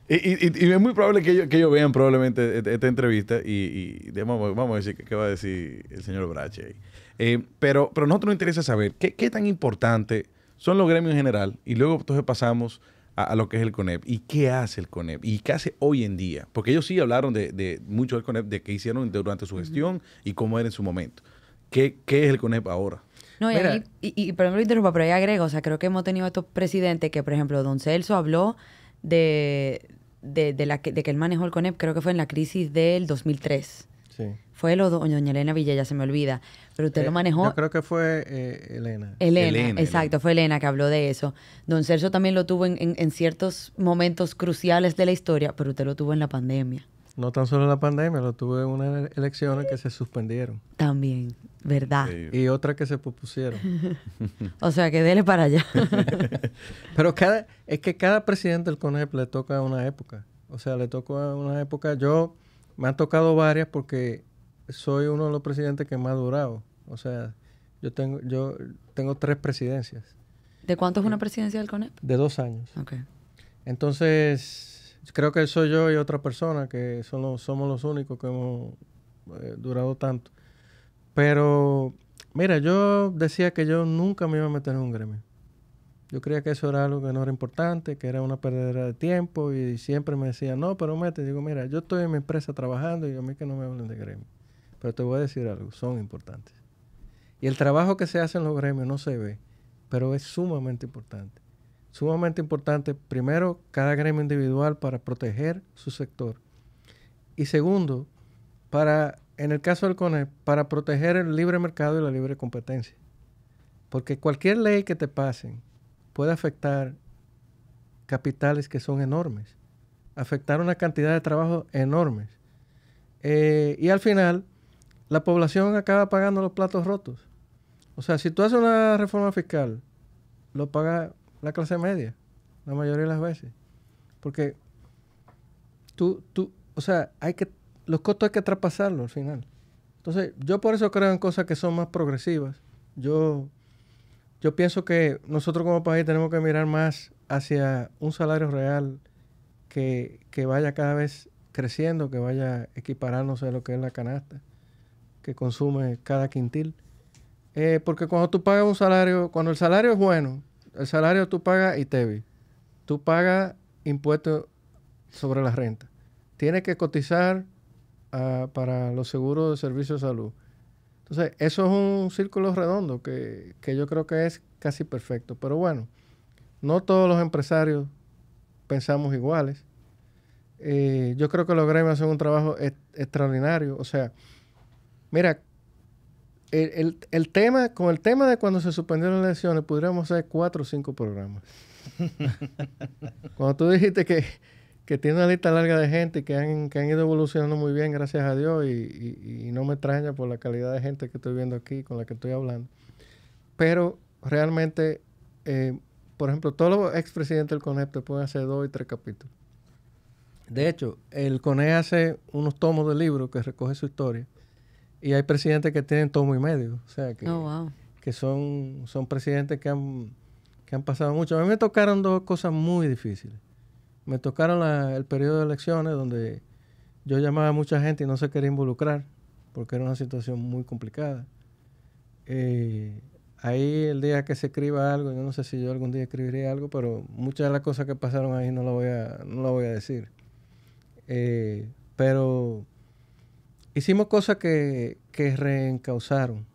*laughs* y, es muy probable que ellos, vean probablemente e, e, esta entrevista y, vamos, a decir qué va a decir el señor Brache. Eh, pero, pero a nosotros nos interesa saber qué, qué tan importante son los gremios en general y luego entonces pasamos a, lo que es el CONEP. ¿Y qué hace el CONEP? ¿Y qué hace hoy en día? Porque ellos sí hablaron de, mucho del CONEP, de qué hicieron durante su gestión y cómo era en su momento. ¿Qué, qué es el CONEP ahora? No, y, ahí, y, y, lo interrumpa, pero ahí agrego, o sea, creo que hemos tenido estos presidentes que, por ejemplo, Don Celso habló de, de, la que, de que él manejó el CONEP, creo que fue en la crisis del 2003. Sí. Fue el o doña Elena Villella, se me olvida, pero usted lo eh, manejó. Yo creo que fue eh, Elena. Elena. exacto, fue Elena que habló de eso. Don Sergio también lo tuvo en, ciertos momentos cruciales de la historia, pero usted lo tuvo en la pandemia. No tan solo en la pandemia, lo tuvo en unas elecciones que se suspendieron. También, ¿verdad? Y otra que se propusieron. *laughs* o sea, que dele para allá. *laughs* pero cada, es que cada presidente del CONEP le toca una época. O sea, le tocó una época. Yo me han tocado varias porque soy uno de los presidentes que más ha durado. O sea, yo tengo, yo tengo tres presidencias. ¿De cuánto es una presidencia del CONEP? De dos años. Okay. Entonces, creo que soy yo y otra persona que somos los únicos que hemos eh, durado tanto. Pero, mira, yo decía que yo nunca me iba a meter en un gremio. Yo creía que eso era algo que no era importante, que era una pérdida de tiempo y siempre me decían, no, pero mete. Digo, mira, yo estoy en mi empresa trabajando y a mí que no me hablen de gremio. Pero te voy a decir algo, son importantes. Y el trabajo que se hace en los gremios no se ve, pero es sumamente importante. Sumamente importante, primero, cada gremio individual para proteger su sector. Y segundo, para, en el caso del CONE, para proteger el libre mercado y la libre competencia. Porque cualquier ley que te pasen, puede afectar capitales que son enormes, afectar una cantidad de trabajo enormes. Eh, y al final, la población acaba pagando los platos rotos. O sea, si tú haces una reforma fiscal, lo paga la clase media, la mayoría de las veces. Porque tú, tú, o sea, hay que, los costos hay que traspasarlos al final. Entonces, yo por eso creo en cosas que son más progresivas. Yo yo pienso que nosotros como país tenemos que mirar más hacia un salario real que, que vaya cada vez creciendo, que vaya equiparándose a lo que es la canasta que consume cada quintil. Eh, porque cuando tú pagas un salario, cuando el salario es bueno, el salario tú pagas ITEVI, tú pagas impuestos sobre la renta. Tienes que cotizar ah, para los seguros de servicios de salud. Entonces, eso es un círculo redondo que, yo creo que es casi perfecto. Pero bueno, no todos los empresarios pensamos iguales. Eh, yo creo que los gremios hacen un trabajo e, extraordinario. O sea, mira, el, tema, con el tema de cuando se suspendieron las elecciones, podríamos hacer cuatro o cinco programas. *laughs* cuando tú dijiste que, que tiene una lista larga de gente que han, que han ido evolucionando muy bien, gracias a Dios, y, no me extraña por la calidad de gente que estoy viendo aquí, con la que estoy hablando. Pero realmente, eh, por ejemplo, todos los expresidentes del CONE te pueden hacer dos y tres capítulos. De hecho, el CONE hace unos tomos de libros que recoge su historia, y hay presidentes que tienen tomo y medio, o sea que, oh, que son, son presidentes que han, que han pasado mucho. A mí me tocaron dos cosas muy difíciles me tocaron el periodo de elecciones donde yo llamaba a mucha gente y no se quería involucrar porque era una situación muy complicada. Eh, ahí el día que se escriba algo, yo no sé si yo algún día escribiré algo, pero muchas de las cosas que pasaron ahí no lo voy a, no voy a decir. Eh, pero hicimos cosas que, que reencauzaron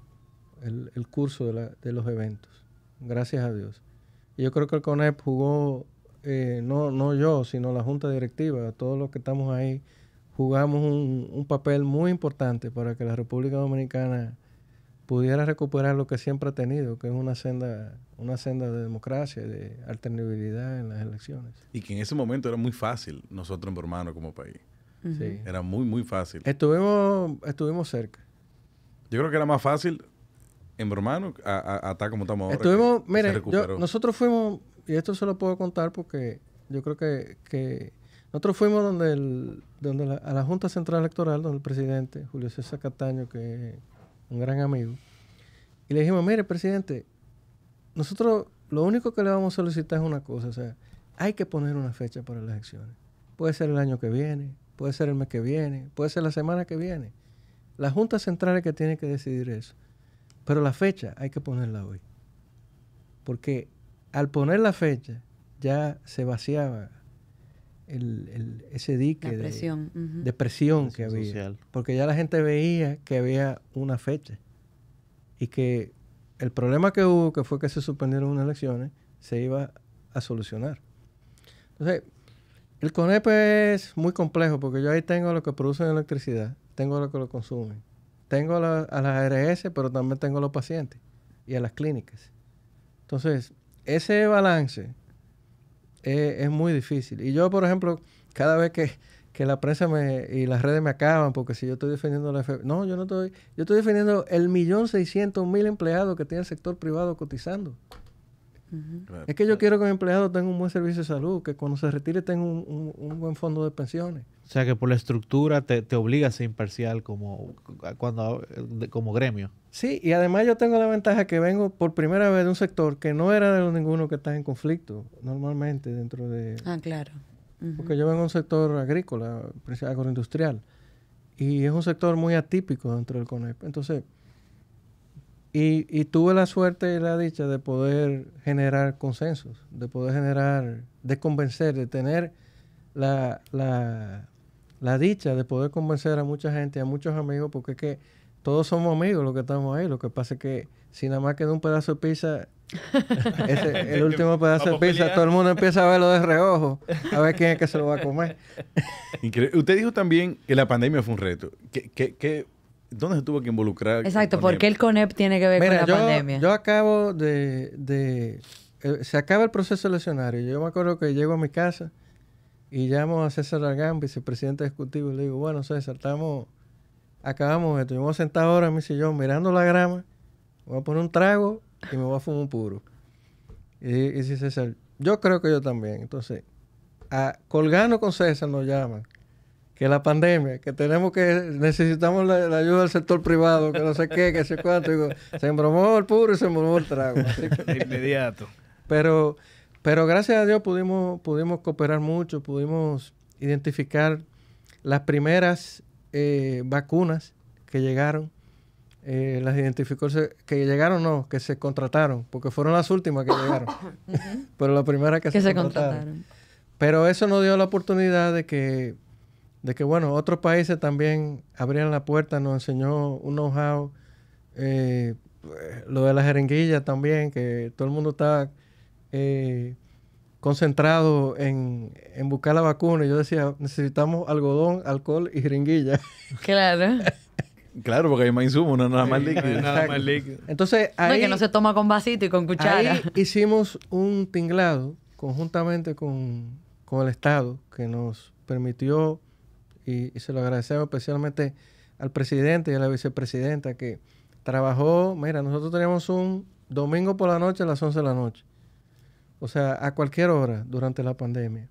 el, curso de, los eventos, gracias a Dios. yo creo que el CONEP jugó eh, no, no yo, sino la junta directiva, todos los que estamos ahí, jugamos un, papel muy importante para que la República Dominicana pudiera recuperar lo que siempre ha tenido, que es una senda, una senda de democracia, de alternabilidad en las elecciones. Y que en ese momento era muy fácil nosotros en como país. sí. Era muy, muy fácil. Estuvimos, estuvimos cerca. Yo creo que era más fácil en Bromano a, tal como estamos ahora. Estuvimos, mire, nosotros fuimos y esto se lo puedo contar porque yo creo que, nosotros fuimos donde, a la Junta Central Electoral, donde el presidente Julio César Cataño, que es un gran amigo, y le dijimos, mire, presidente, nosotros lo único que le vamos a solicitar es una cosa, o sea, hay que poner una fecha para las elecciones. Puede ser el año que viene, puede ser el mes que viene, puede ser la semana que viene. La Junta Central es que tiene que decidir eso. Pero la fecha hay que ponerla hoy. Porque al poner la fecha, ya se vaciaba ese dique De, presión, que había. Porque ya la gente veía que había una fecha. Y que el problema que hubo, que fue que se suspendieron unas elecciones, se iba a solucionar. Entonces, el CONEP es muy complejo porque yo ahí tengo lo que producen electricidad, tengo lo que lo consumen, tengo a las ARS, pero también tengo a los pacientes y a las clínicas. Entonces, ese balance eh, es, muy difícil. Y yo, por ejemplo, cada vez que, que la prensa me, y las redes me acaban, porque si yo estoy defendiendo la no, yo no estoy, yo estoy defendiendo el millón seiscientos mil empleados que tiene el sector privado cotizando. Es que yo quiero que mi empleado tenga un buen servicio de salud, que cuando se retire tenga un, buen fondo de pensiones. O sea que por la estructura te, te, obliga a ser imparcial como, cuando, como gremio. Sí, y además yo tengo la ventaja que vengo por primera vez de un sector que no era de los ninguno que está en conflicto normalmente dentro de... Ah, claro. Porque yo vengo de un sector agrícola, agroindustrial, y es un sector muy atípico dentro del CONEP. Entonces y, tuve la suerte y la dicha de poder generar consensos, de poder generar, de convencer, de tener la, la, dicha de poder convencer a mucha gente, a muchos amigos, porque es que todos somos amigos los que estamos ahí. Lo que pasa es que si nada más queda un pedazo de pizza, *laughs* el último pedazo de pizza, todo el mundo empieza a verlo de reojo, a ver quién es que se lo va a comer. Usted dijo también que la pandemia fue un reto. ¿Qué, qué ¿Dónde se tuvo que involucrar? Exacto, porque el CONEP tiene que ver con la yo, pandemia? Yo acabo de. de eh, se acaba el proceso eleccionario. Yo me acuerdo que llego a mi casa y llamo a César Argán, vicepresidente ejecutivo, y le digo: Bueno, César, estamos. Acabamos esto. Yo me voy a sentar ahora en mi sillón mirando la grama, voy a poner un trago y me voy a fumar un puro. Y, dice César: Yo creo que yo también. Entonces, colgando con César nos llaman que la pandemia, que tenemos que, necesitamos la, ayuda del sector privado, que no sé qué, que sé cuánto. Digo, se embromó el puro y se embromó el trago. *laughs* Inmediato. Pero, pero gracias a Dios pudimos, pudimos cooperar mucho, pudimos identificar las primeras eh, vacunas que llegaron. Eh, las identificó, que llegaron no, que se contrataron, porque fueron las últimas que llegaron, *coughs* pero las primeras que, se, contrataron. Pero eso nos dio la oportunidad de que de que, bueno, otros países también abrían la puerta, nos enseñó un know-how, eh, lo de la jeringuilla también, que todo el mundo estaba eh, concentrado en, buscar la vacuna. Y yo decía, necesitamos algodón, alcohol y jeringuilla. *laughs* Claro. claro, porque hay más insumos, no nada más líquido. Entonces, ahí, no, que no se toma con vasito y con cuchara. *laughs* hicimos un tinglado conjuntamente con, con el Estado que nos permitió y, se lo agradecemos especialmente al presidente y a la vicepresidenta que trabajó. Mira, nosotros teníamos un domingo por la noche a las 11 de la noche. O sea, a cualquier hora durante la pandemia.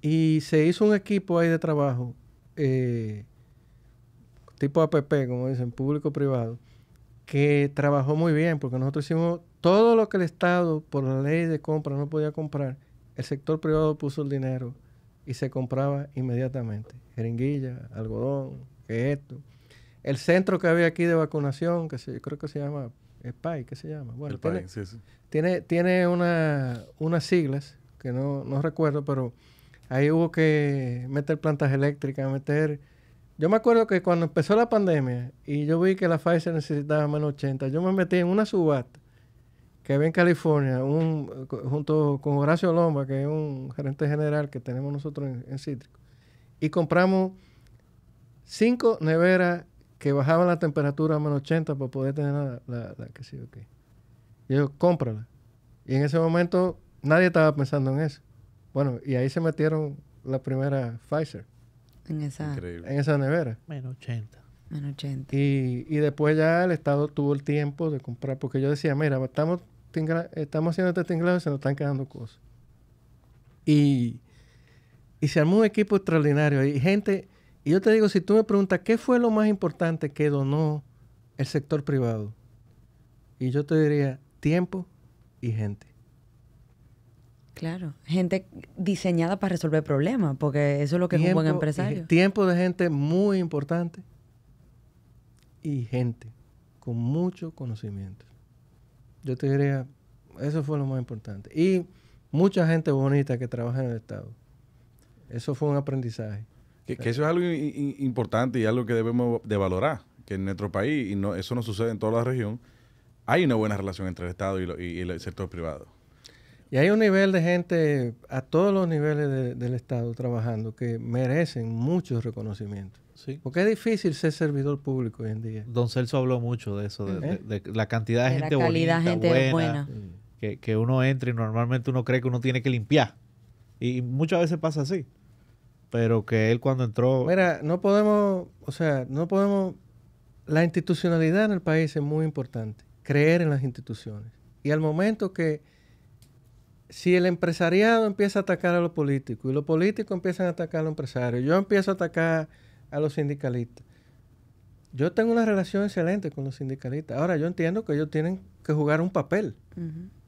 Y se hizo un equipo ahí de trabajo, eh, tipo APP, como dicen, público-privado, que trabajó muy bien, porque nosotros hicimos todo lo que el Estado, por la ley de compra, no podía comprar. El sector privado puso el dinero y se compraba inmediatamente jeringuilla, algodón, que esto. El centro que había aquí de vacunación, que se, creo que se llama SPY, ¿qué se llama? Bueno, tiene, tiene, una, unas siglas que no, recuerdo, pero ahí hubo que meter plantas eléctricas, meter... Yo me acuerdo que cuando empezó la pandemia y yo vi que la Pfizer necesitaba menos 80, yo me metí en una subasta que había en California, un, junto con Horacio Lomba, que es un gerente general que tenemos nosotros en Cítrico y compramos cinco neveras que bajaban la temperatura a menos 80 para poder tener la, que sí Y yo, cómprala. Y en ese momento nadie estaba pensando en eso. Bueno, y ahí se metieron la primera Pfizer. En esa, nevera. Menos 80. Menos 80. Y, después ya el Estado tuvo el tiempo de comprar, porque yo decía, mira, estamos, estamos haciendo este tinglado y se nos están quedando cosas. Y y se armó un equipo extraordinario. Y gente, y yo te digo, si tú me preguntas qué fue lo más importante que donó el sector privado, y yo te diría tiempo y gente. Claro, gente diseñada para resolver problemas, porque eso es lo que es un buen empresario. Tiempo de gente muy importante y gente con mucho conocimiento. Yo te diría, eso fue lo más importante. Y mucha gente bonita que trabaja en el Estado. Eso fue un aprendizaje. Que, eso es algo importante y algo que debemos de valorar, que en nuestro país, y no, eso no sucede en toda la región, hay una buena relación entre el Estado y, el sector privado. Y hay un nivel de gente a todos los niveles del Estado trabajando que merecen mucho reconocimiento. Porque es difícil ser servidor público hoy en día. Don Celso habló mucho de eso, de, ¿Eh? la cantidad de, gente la gente buena, Que, que, uno entre y normalmente uno cree que uno tiene que limpiar. Y muchas veces pasa así pero que él cuando entró... Mira, no podemos, o sea, no podemos... La institucionalidad en el país es muy importante, creer en las instituciones. Y al momento que si el empresariado empieza a atacar a los políticos y los políticos empiezan a atacar a los empresarios, yo empiezo a atacar a los sindicalistas. Yo tengo una relación excelente con los sindicalistas. Ahora, yo entiendo que ellos tienen que jugar un papel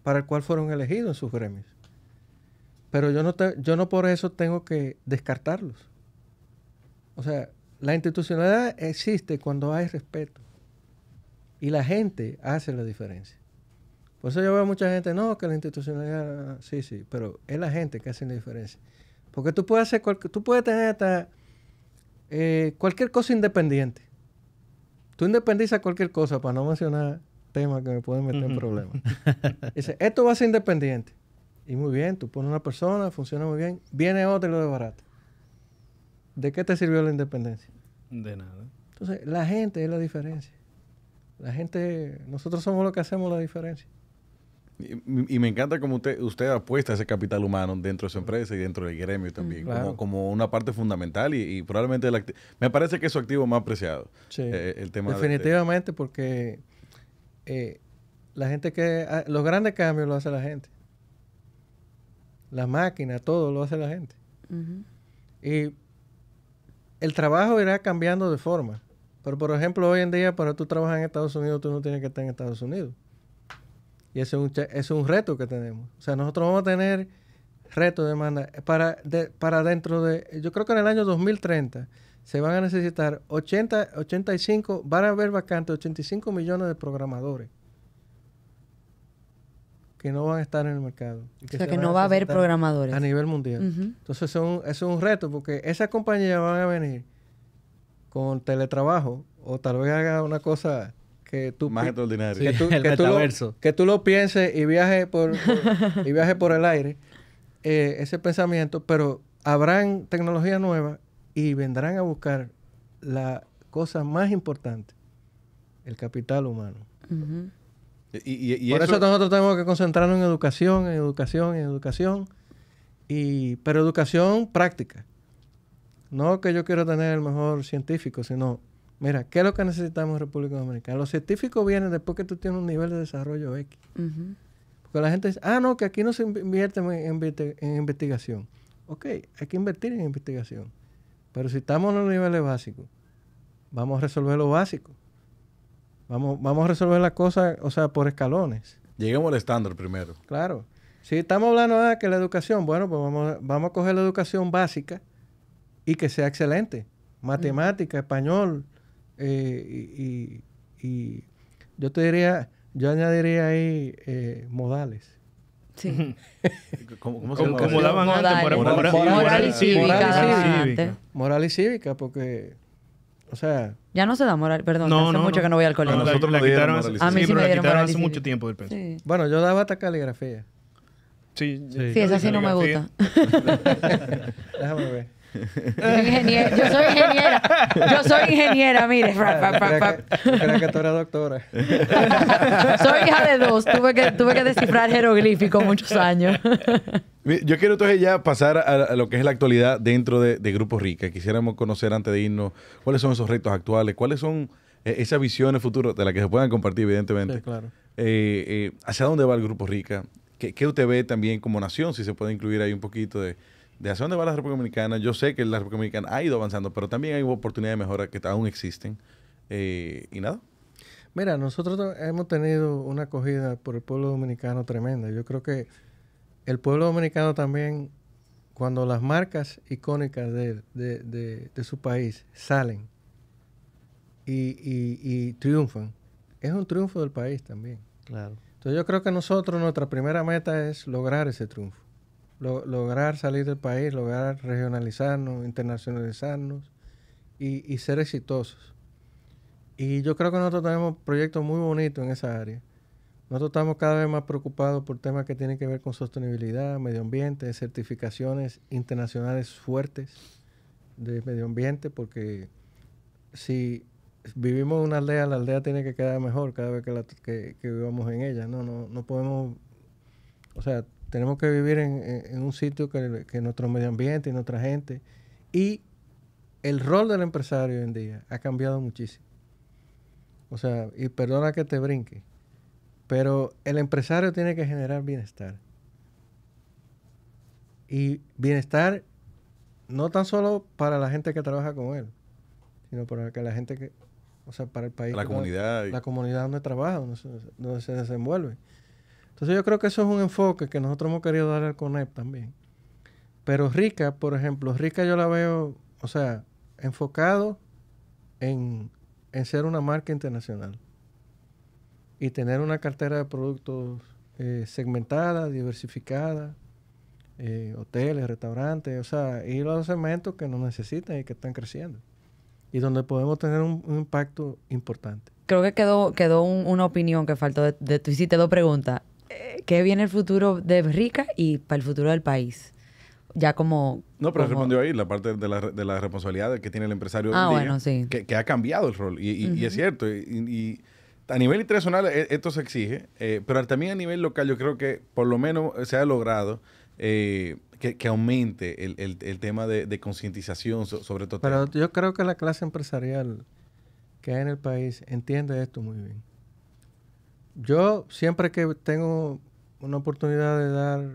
para el cual fueron elegidos en sus gremios. Pero yo no, te, yo no por eso tengo que descartarlos. O sea, la institucionalidad existe cuando hay respeto. Y la gente hace la diferencia. Por eso yo veo mucha gente, no, que la institucionalidad, sí, sí, pero es la gente que hace la diferencia. Porque tú puedes, hacer cualquier, tú puedes tener hasta eh, cualquier cosa independiente. Tú independizas cualquier cosa, para no mencionar temas que me pueden meter en problemas. *laughs* Dice, esto va a ser independiente. Y muy bien, tú pones una persona, funciona muy bien, viene otra y lo desbarata. ¿De qué te sirvió la independencia? De nada. Entonces, la gente es la diferencia. La gente, nosotros somos los que hacemos la diferencia. Y, me encanta como usted, usted apuesta ese capital humano dentro de su empresa y dentro del gremio también, como, una parte fundamental y, probablemente me parece que es su activo más apreciado. Sí. Eh, Definitivamente porque eh, la gente que... Ah, los grandes cambios lo hace la gente la máquina, todo lo hace la gente. Y el trabajo irá cambiando de forma. Pero, por ejemplo, hoy en día, para tú trabajar en Estados Unidos, tú no tienes que estar en Estados Unidos. Y ese es un, es un reto que tenemos. O sea, nosotros vamos a tener de demanda. Para, para dentro de. Yo creo que en el año 2030 se van a necesitar 80, 85, van a haber vacantes, 85 millones de programadores que no van a estar en el mercado. o sea, que no va a haber programadores. A nivel mundial. Entonces, eso es un reto, porque esas compañías van a venir con teletrabajo o tal vez haga una cosa que tú más extraordinario *laughs* que, tú, que, lo, pienses y viaje por, *laughs* y viaje por el aire eh, ese pensamiento pero habrán tecnología nueva y vendrán a buscar la cosa más importante el capital humano por eso... nosotros tenemos que concentrarnos en educación, en educación, en educación. Y, pero educación práctica. No que yo quiero tener el mejor científico, sino, mira, ¿qué es lo que necesitamos en República Dominicana? Los científicos vienen después que tú tienes un nivel de desarrollo X. Porque la gente dice, ah, no, que aquí no se invierte en, en investigación. Ok, hay que invertir en investigación. Pero si estamos en los niveles básicos, vamos a resolver lo básico. Vamos, vamos a resolver las cosas, o sea, por escalones. Lleguemos al estándar primero. Claro. Si estamos hablando de que la educación, bueno, pues vamos, vamos a coger la educación básica y que sea excelente. Mm. Matemática, español, eh, y, yo te diría, yo añadiría ahí eh, modales. Sí. *laughs* ¿Cómo, se como antes? moral, y cívica. Moral y cívica, porque, o sea, ya no se da moral, perdón, hace mucho que no voy al colegio. A nosotros la quitaron, hace, mí me hace mucho tiempo del peso. Bueno, yo daba hasta caligrafía. Sí, sí. sí esa sí no me gusta. *laughs* Déjame ver yo soy ingeniera. Yo soy ingeniera, mire. que tú doctora. *laughs* soy hija de dos. Tuve que, descifrar jeroglífico muchos años. *laughs* Yo quiero entonces ya pasar a, lo que es la actualidad dentro de, Grupo Rica. Quisiéramos conocer antes de irnos cuáles son esos retos actuales, cuáles son eh, esas visiones futuras de las que se puedan compartir, evidentemente. Eh, eh, ¿Hacia dónde va el Grupo Rica? ¿Qué, ¿Qué usted ve también como nación? Si se puede incluir ahí un poquito de de hacia dónde va la República Dominicana. Yo sé que la República Dominicana ha ido avanzando, pero también hay oportunidades de mejora que aún existen. Eh, y nada. Mira, nosotros hemos tenido una acogida por el pueblo dominicano tremenda. Yo creo que el pueblo dominicano también, cuando las marcas icónicas de, su país salen y, triunfan, es un triunfo del país también. Claro. Entonces yo creo que nosotros, nuestra primera meta es lograr ese triunfo lograr salir del país, lograr regionalizarnos, internacionalizarnos y, ser exitosos. Y yo creo que nosotros tenemos proyectos muy bonitos en esa área. Nosotros estamos cada vez más preocupados por temas que tienen que ver con sostenibilidad, medio ambiente, certificaciones internacionales fuertes de medio ambiente, porque si vivimos en una aldea, la aldea tiene que quedar mejor cada vez que, la, que, que vivamos en ella. No, no, no podemos, o sea, tenemos que vivir en, un sitio que, nuestro medio ambiente y nuestra gente. Y el rol del empresario hoy en día ha cambiado muchísimo. O sea, y perdona que te brinque, pero el empresario tiene que generar bienestar. Y bienestar no tan solo para la gente que trabaja con él, sino para que la gente que, o sea, para el país. La comunidad. La, comunidad donde trabaja, donde se, desenvuelve. Entonces yo creo que eso es un enfoque que nosotros hemos querido dar al CONEP también. Pero Rica, por ejemplo, Rica yo la veo, o sea, enfocado en, ser una marca internacional y tener una cartera de productos eh, segmentada, diversificada, eh, hoteles, restaurantes, o sea, ir a los segmentos que nos necesitan y que están creciendo y donde podemos tener un, impacto importante. Creo que quedó, quedó una opinión que faltó. De, tu. tú hiciste dos preguntas qué viene el futuro de Rica y para el futuro del país. Ya como... No, pero respondió ahí la parte de la, de responsabilidad que tiene el empresario ah, que, ha cambiado el rol. Y, es cierto. y, a nivel internacional eh, esto se exige, eh, pero también a nivel local yo creo que por lo menos se ha logrado eh, que, aumente el, tema de, concientización sobre todo. Pero yo creo que la clase empresarial que hay en el país entiende esto muy bien. Yo siempre que tengo una oportunidad de dar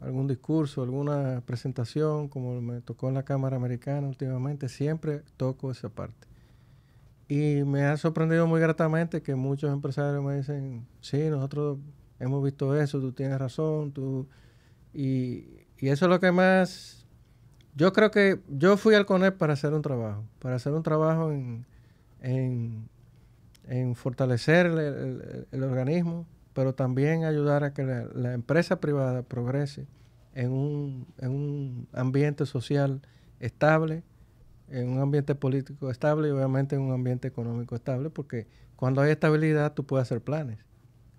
algún discurso, alguna presentación, como me tocó en la Cámara Americana últimamente, siempre toco esa parte. Y me ha sorprendido muy gratamente que muchos empresarios me dicen, sí, nosotros hemos visto eso, tú tienes razón, tú... Y, eso es lo que más... Yo creo que yo fui al CONEP para hacer un trabajo, para hacer un trabajo en en fortalecer el, organismo, pero también ayudar a que la, empresa privada progrese en un, en un, ambiente social estable, en un ambiente político estable y obviamente en un ambiente económico estable, porque cuando hay estabilidad tú puedes hacer planes.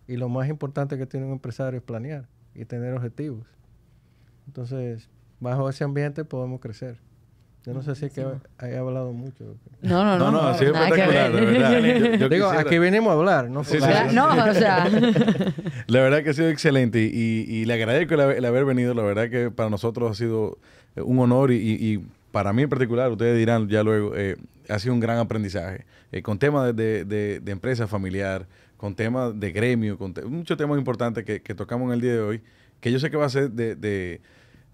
Y lo más importante que tiene un empresario es planear y tener objetivos. Entonces, bajo ese ambiente podemos crecer. Yo no sé si es que haya hablado mucho. *laughs* No, no, no. No, no, ha sido espectacular, de verdad. Yo, Digo, ¿a aquí venimos a hablar, ¿no? no, o sea. *laughs* La verdad que ha sido excelente y, y, le agradezco el, haber, venido. La verdad que para nosotros ha sido eh, un honor y, para mí en particular, ustedes dirán ya luego, eh, ha sido un gran aprendizaje. Eh, con temas de, empresa familiar, con temas de gremio, con muchos temas importantes que, tocamos en el día de hoy, que yo sé que va a ser de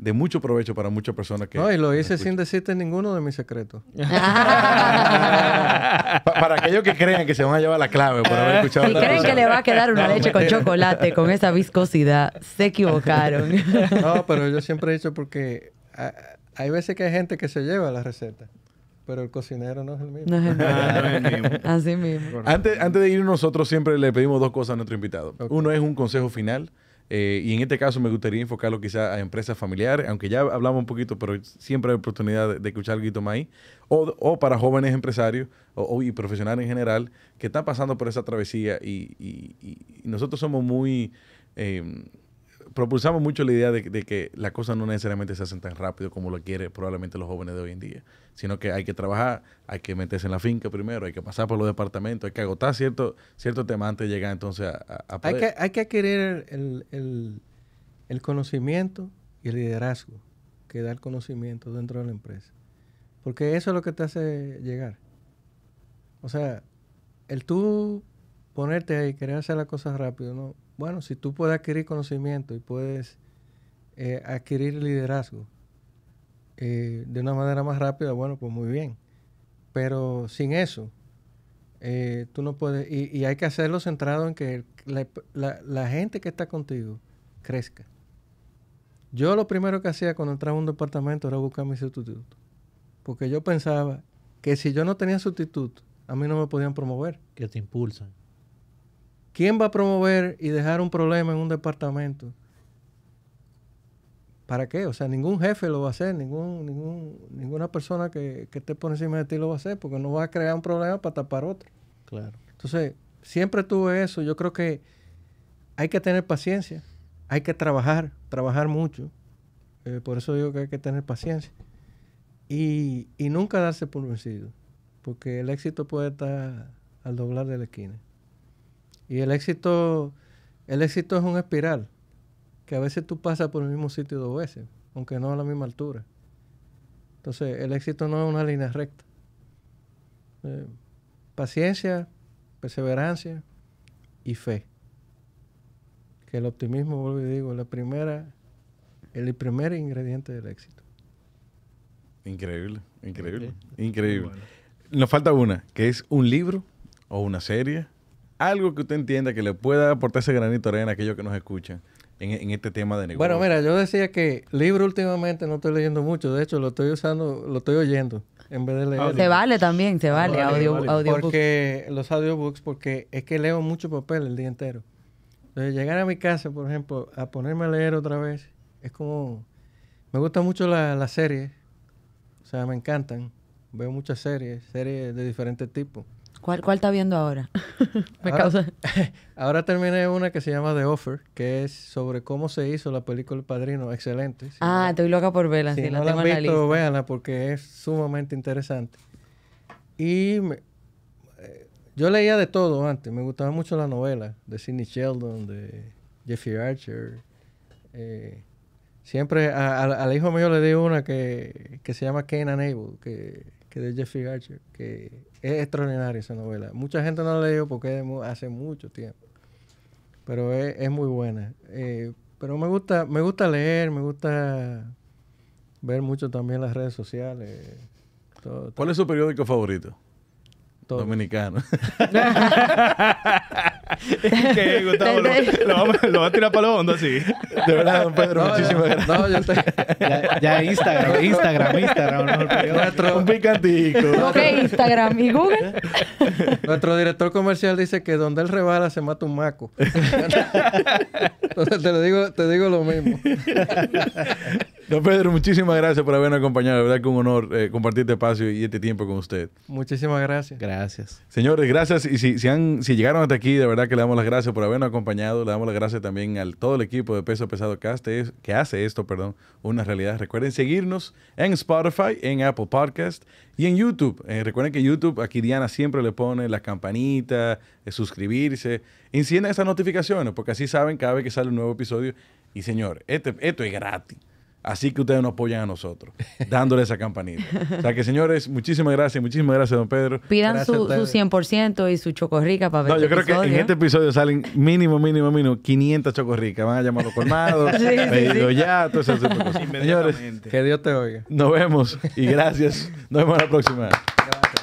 de mucho provecho para muchas personas que... No, y lo hice sin decirte ninguno de mis secretos. *laughs* Ah. para aquellos que crean que se van a llevar la clave por haber escuchado... Si creen que le va a quedar una leche con chocolate, con esa viscosidad, se equivocaron. no, pero yo siempre he dicho porque ah, hay veces que hay gente que se lleva la receta. Pero el cocinero no es el mismo. No es el mismo. Así mismo. Antes, de ir nosotros siempre le pedimos dos cosas a nuestro invitado. Uno es un consejo final eh, y en este caso me gustaría enfocarlo quizá a empresas familiares, aunque ya hablamos un poquito, pero siempre hay oportunidad de, escuchar algo más ahí. O, o, para jóvenes empresarios o, y profesionales en general que están pasando por esa travesía y, y, nosotros somos muy... Eh, propulsamos mucho la idea de, que las cosas no necesariamente se hacen tan rápido como lo quieren probablemente los jóvenes de hoy en día, sino que hay que trabajar, hay que meterse en la finca primero, hay que pasar por los departamentos, hay que agotar cierto, cierto tema antes de llegar entonces a, poder. Hay, que, hay que adquirir el, el conocimiento y el liderazgo que da el conocimiento dentro de la empresa, porque eso es lo que te hace llegar. O sea, el tú ponerte ahí, querer hacer las cosas rápido, no, bueno, si tú puedes adquirir conocimiento y puedes eh, adquirir liderazgo eh, de una manera más rápida, bueno, pues muy bien. Pero sin eso, eh, tú no puedes, y, hay que hacerlo centrado en que la, la, gente que está contigo crezca. Yo lo primero que hacía cuando entraba a un departamento era buscar mi sustituto. Porque yo pensaba que si yo no tenía sustituto, a mí no me podían promover. Que te impulsan. ¿Quién va a promover y dejar un problema en un departamento? ¿Para qué? O sea, ningún jefe lo va a hacer, ningún, ninguna persona que, que, esté por encima de ti lo va a hacer, porque no va a crear un problema para tapar otro. Claro. Entonces, siempre tuve eso. Yo creo que hay que tener paciencia, hay que trabajar, trabajar mucho. Eh, por eso digo que hay que tener paciencia. y nunca darse por vencido, porque el éxito puede estar al doblar de la esquina. Y el éxito, el éxito es un espiral, que a veces tú pasas por el mismo sitio dos veces, aunque no a la misma altura. Entonces, el éxito no es una línea recta. Eh, paciencia, perseverancia y fe. Que el optimismo, vuelvo y digo, la primera, el primer ingrediente del éxito. Increíble, increíble, increíble. Nos falta una, que es un libro o una serie algo que usted entienda que le pueda aportar ese granito de arena a aquellos que nos escuchan en, este tema de negocio. Bueno, mira, yo decía que libro últimamente no estoy leyendo mucho, de hecho lo estoy usando, lo estoy oyendo en vez de leer. Se vale también, se vale, Porque los audiobooks, porque es que leo mucho papel el día entero. llegar a mi casa, por ejemplo, a ponerme a leer otra vez, es como... Me gusta mucho las series, o sea, me encantan. Veo muchas series, series de diferentes tipos. ¿Cuál, cuál está viendo ahora? *laughs* ahora, causa. *laughs* terminé una que se llama The Offer, que es sobre cómo se hizo la película El Padrino. Excelente. ah, estoy loca por verla. Si, la no la han visto, véanla porque es sumamente interesante. Y eh, yo leía de todo antes. Me gustaba mucho la novela de Sidney Sheldon, de Jeffrey Archer. Eh, siempre al hijo mío le di una que, se llama Cain and que, que de Jeffrey Archer, que es extraordinaria esa novela. Mucha gente no la leyó porque hace mucho tiempo. Pero es, es muy buena. Eh, pero me gusta, me gusta leer, me gusta ver mucho también las redes sociales. ¿Cuál es su periódico favorito? Dominicano. *laughs* *laughs* *laughs* lo, va a tirar para los hondo así. De verdad, don Pedro, No, yo Ya, Instagram, Instagram, Instagram. *laughs* Un picantico. Ok, Instagram y Google. *laughs* nuestro director comercial dice que donde él rebala se mata un maco. Entonces te lo digo, te digo lo mismo. Don Pedro, muchísimas gracias por habernos acompañado. La verdad que un honor eh, compartir este espacio y este tiempo con usted. Muchísimas gracias. Gracias. Señores, gracias. Y si, llegaron hasta aquí, de verdad que le damos las gracias por habernos acompañado. Le damos las gracias también a todo el equipo de Peso Pesado que que hace esto perdón, una realidad. Recuerden seguirnos en Spotify, en Apple Podcast y en YouTube. Eh, recuerden que YouTube, aquí Diana siempre le pone la campanita, eh, suscribirse. Enciendan esas notificaciones porque así saben cada vez que sale un nuevo episodio. Y señor, este, esto es gratis. Así que ustedes nos apoyan a nosotros, dándole esa campanita. O sea que, señores, muchísimas gracias, muchísimas gracias, don Pedro. Pidan su, 100% y su chocorrica para ver. No, yo creo que en este episodio salen mínimo, mínimo, mínimo 500 chocorricas. Van a llamarlo los colmados. *laughs* pedido ya, todo eso. Señores, que Dios te oiga. Nos vemos y gracias. Nos vemos la próxima. Gracias.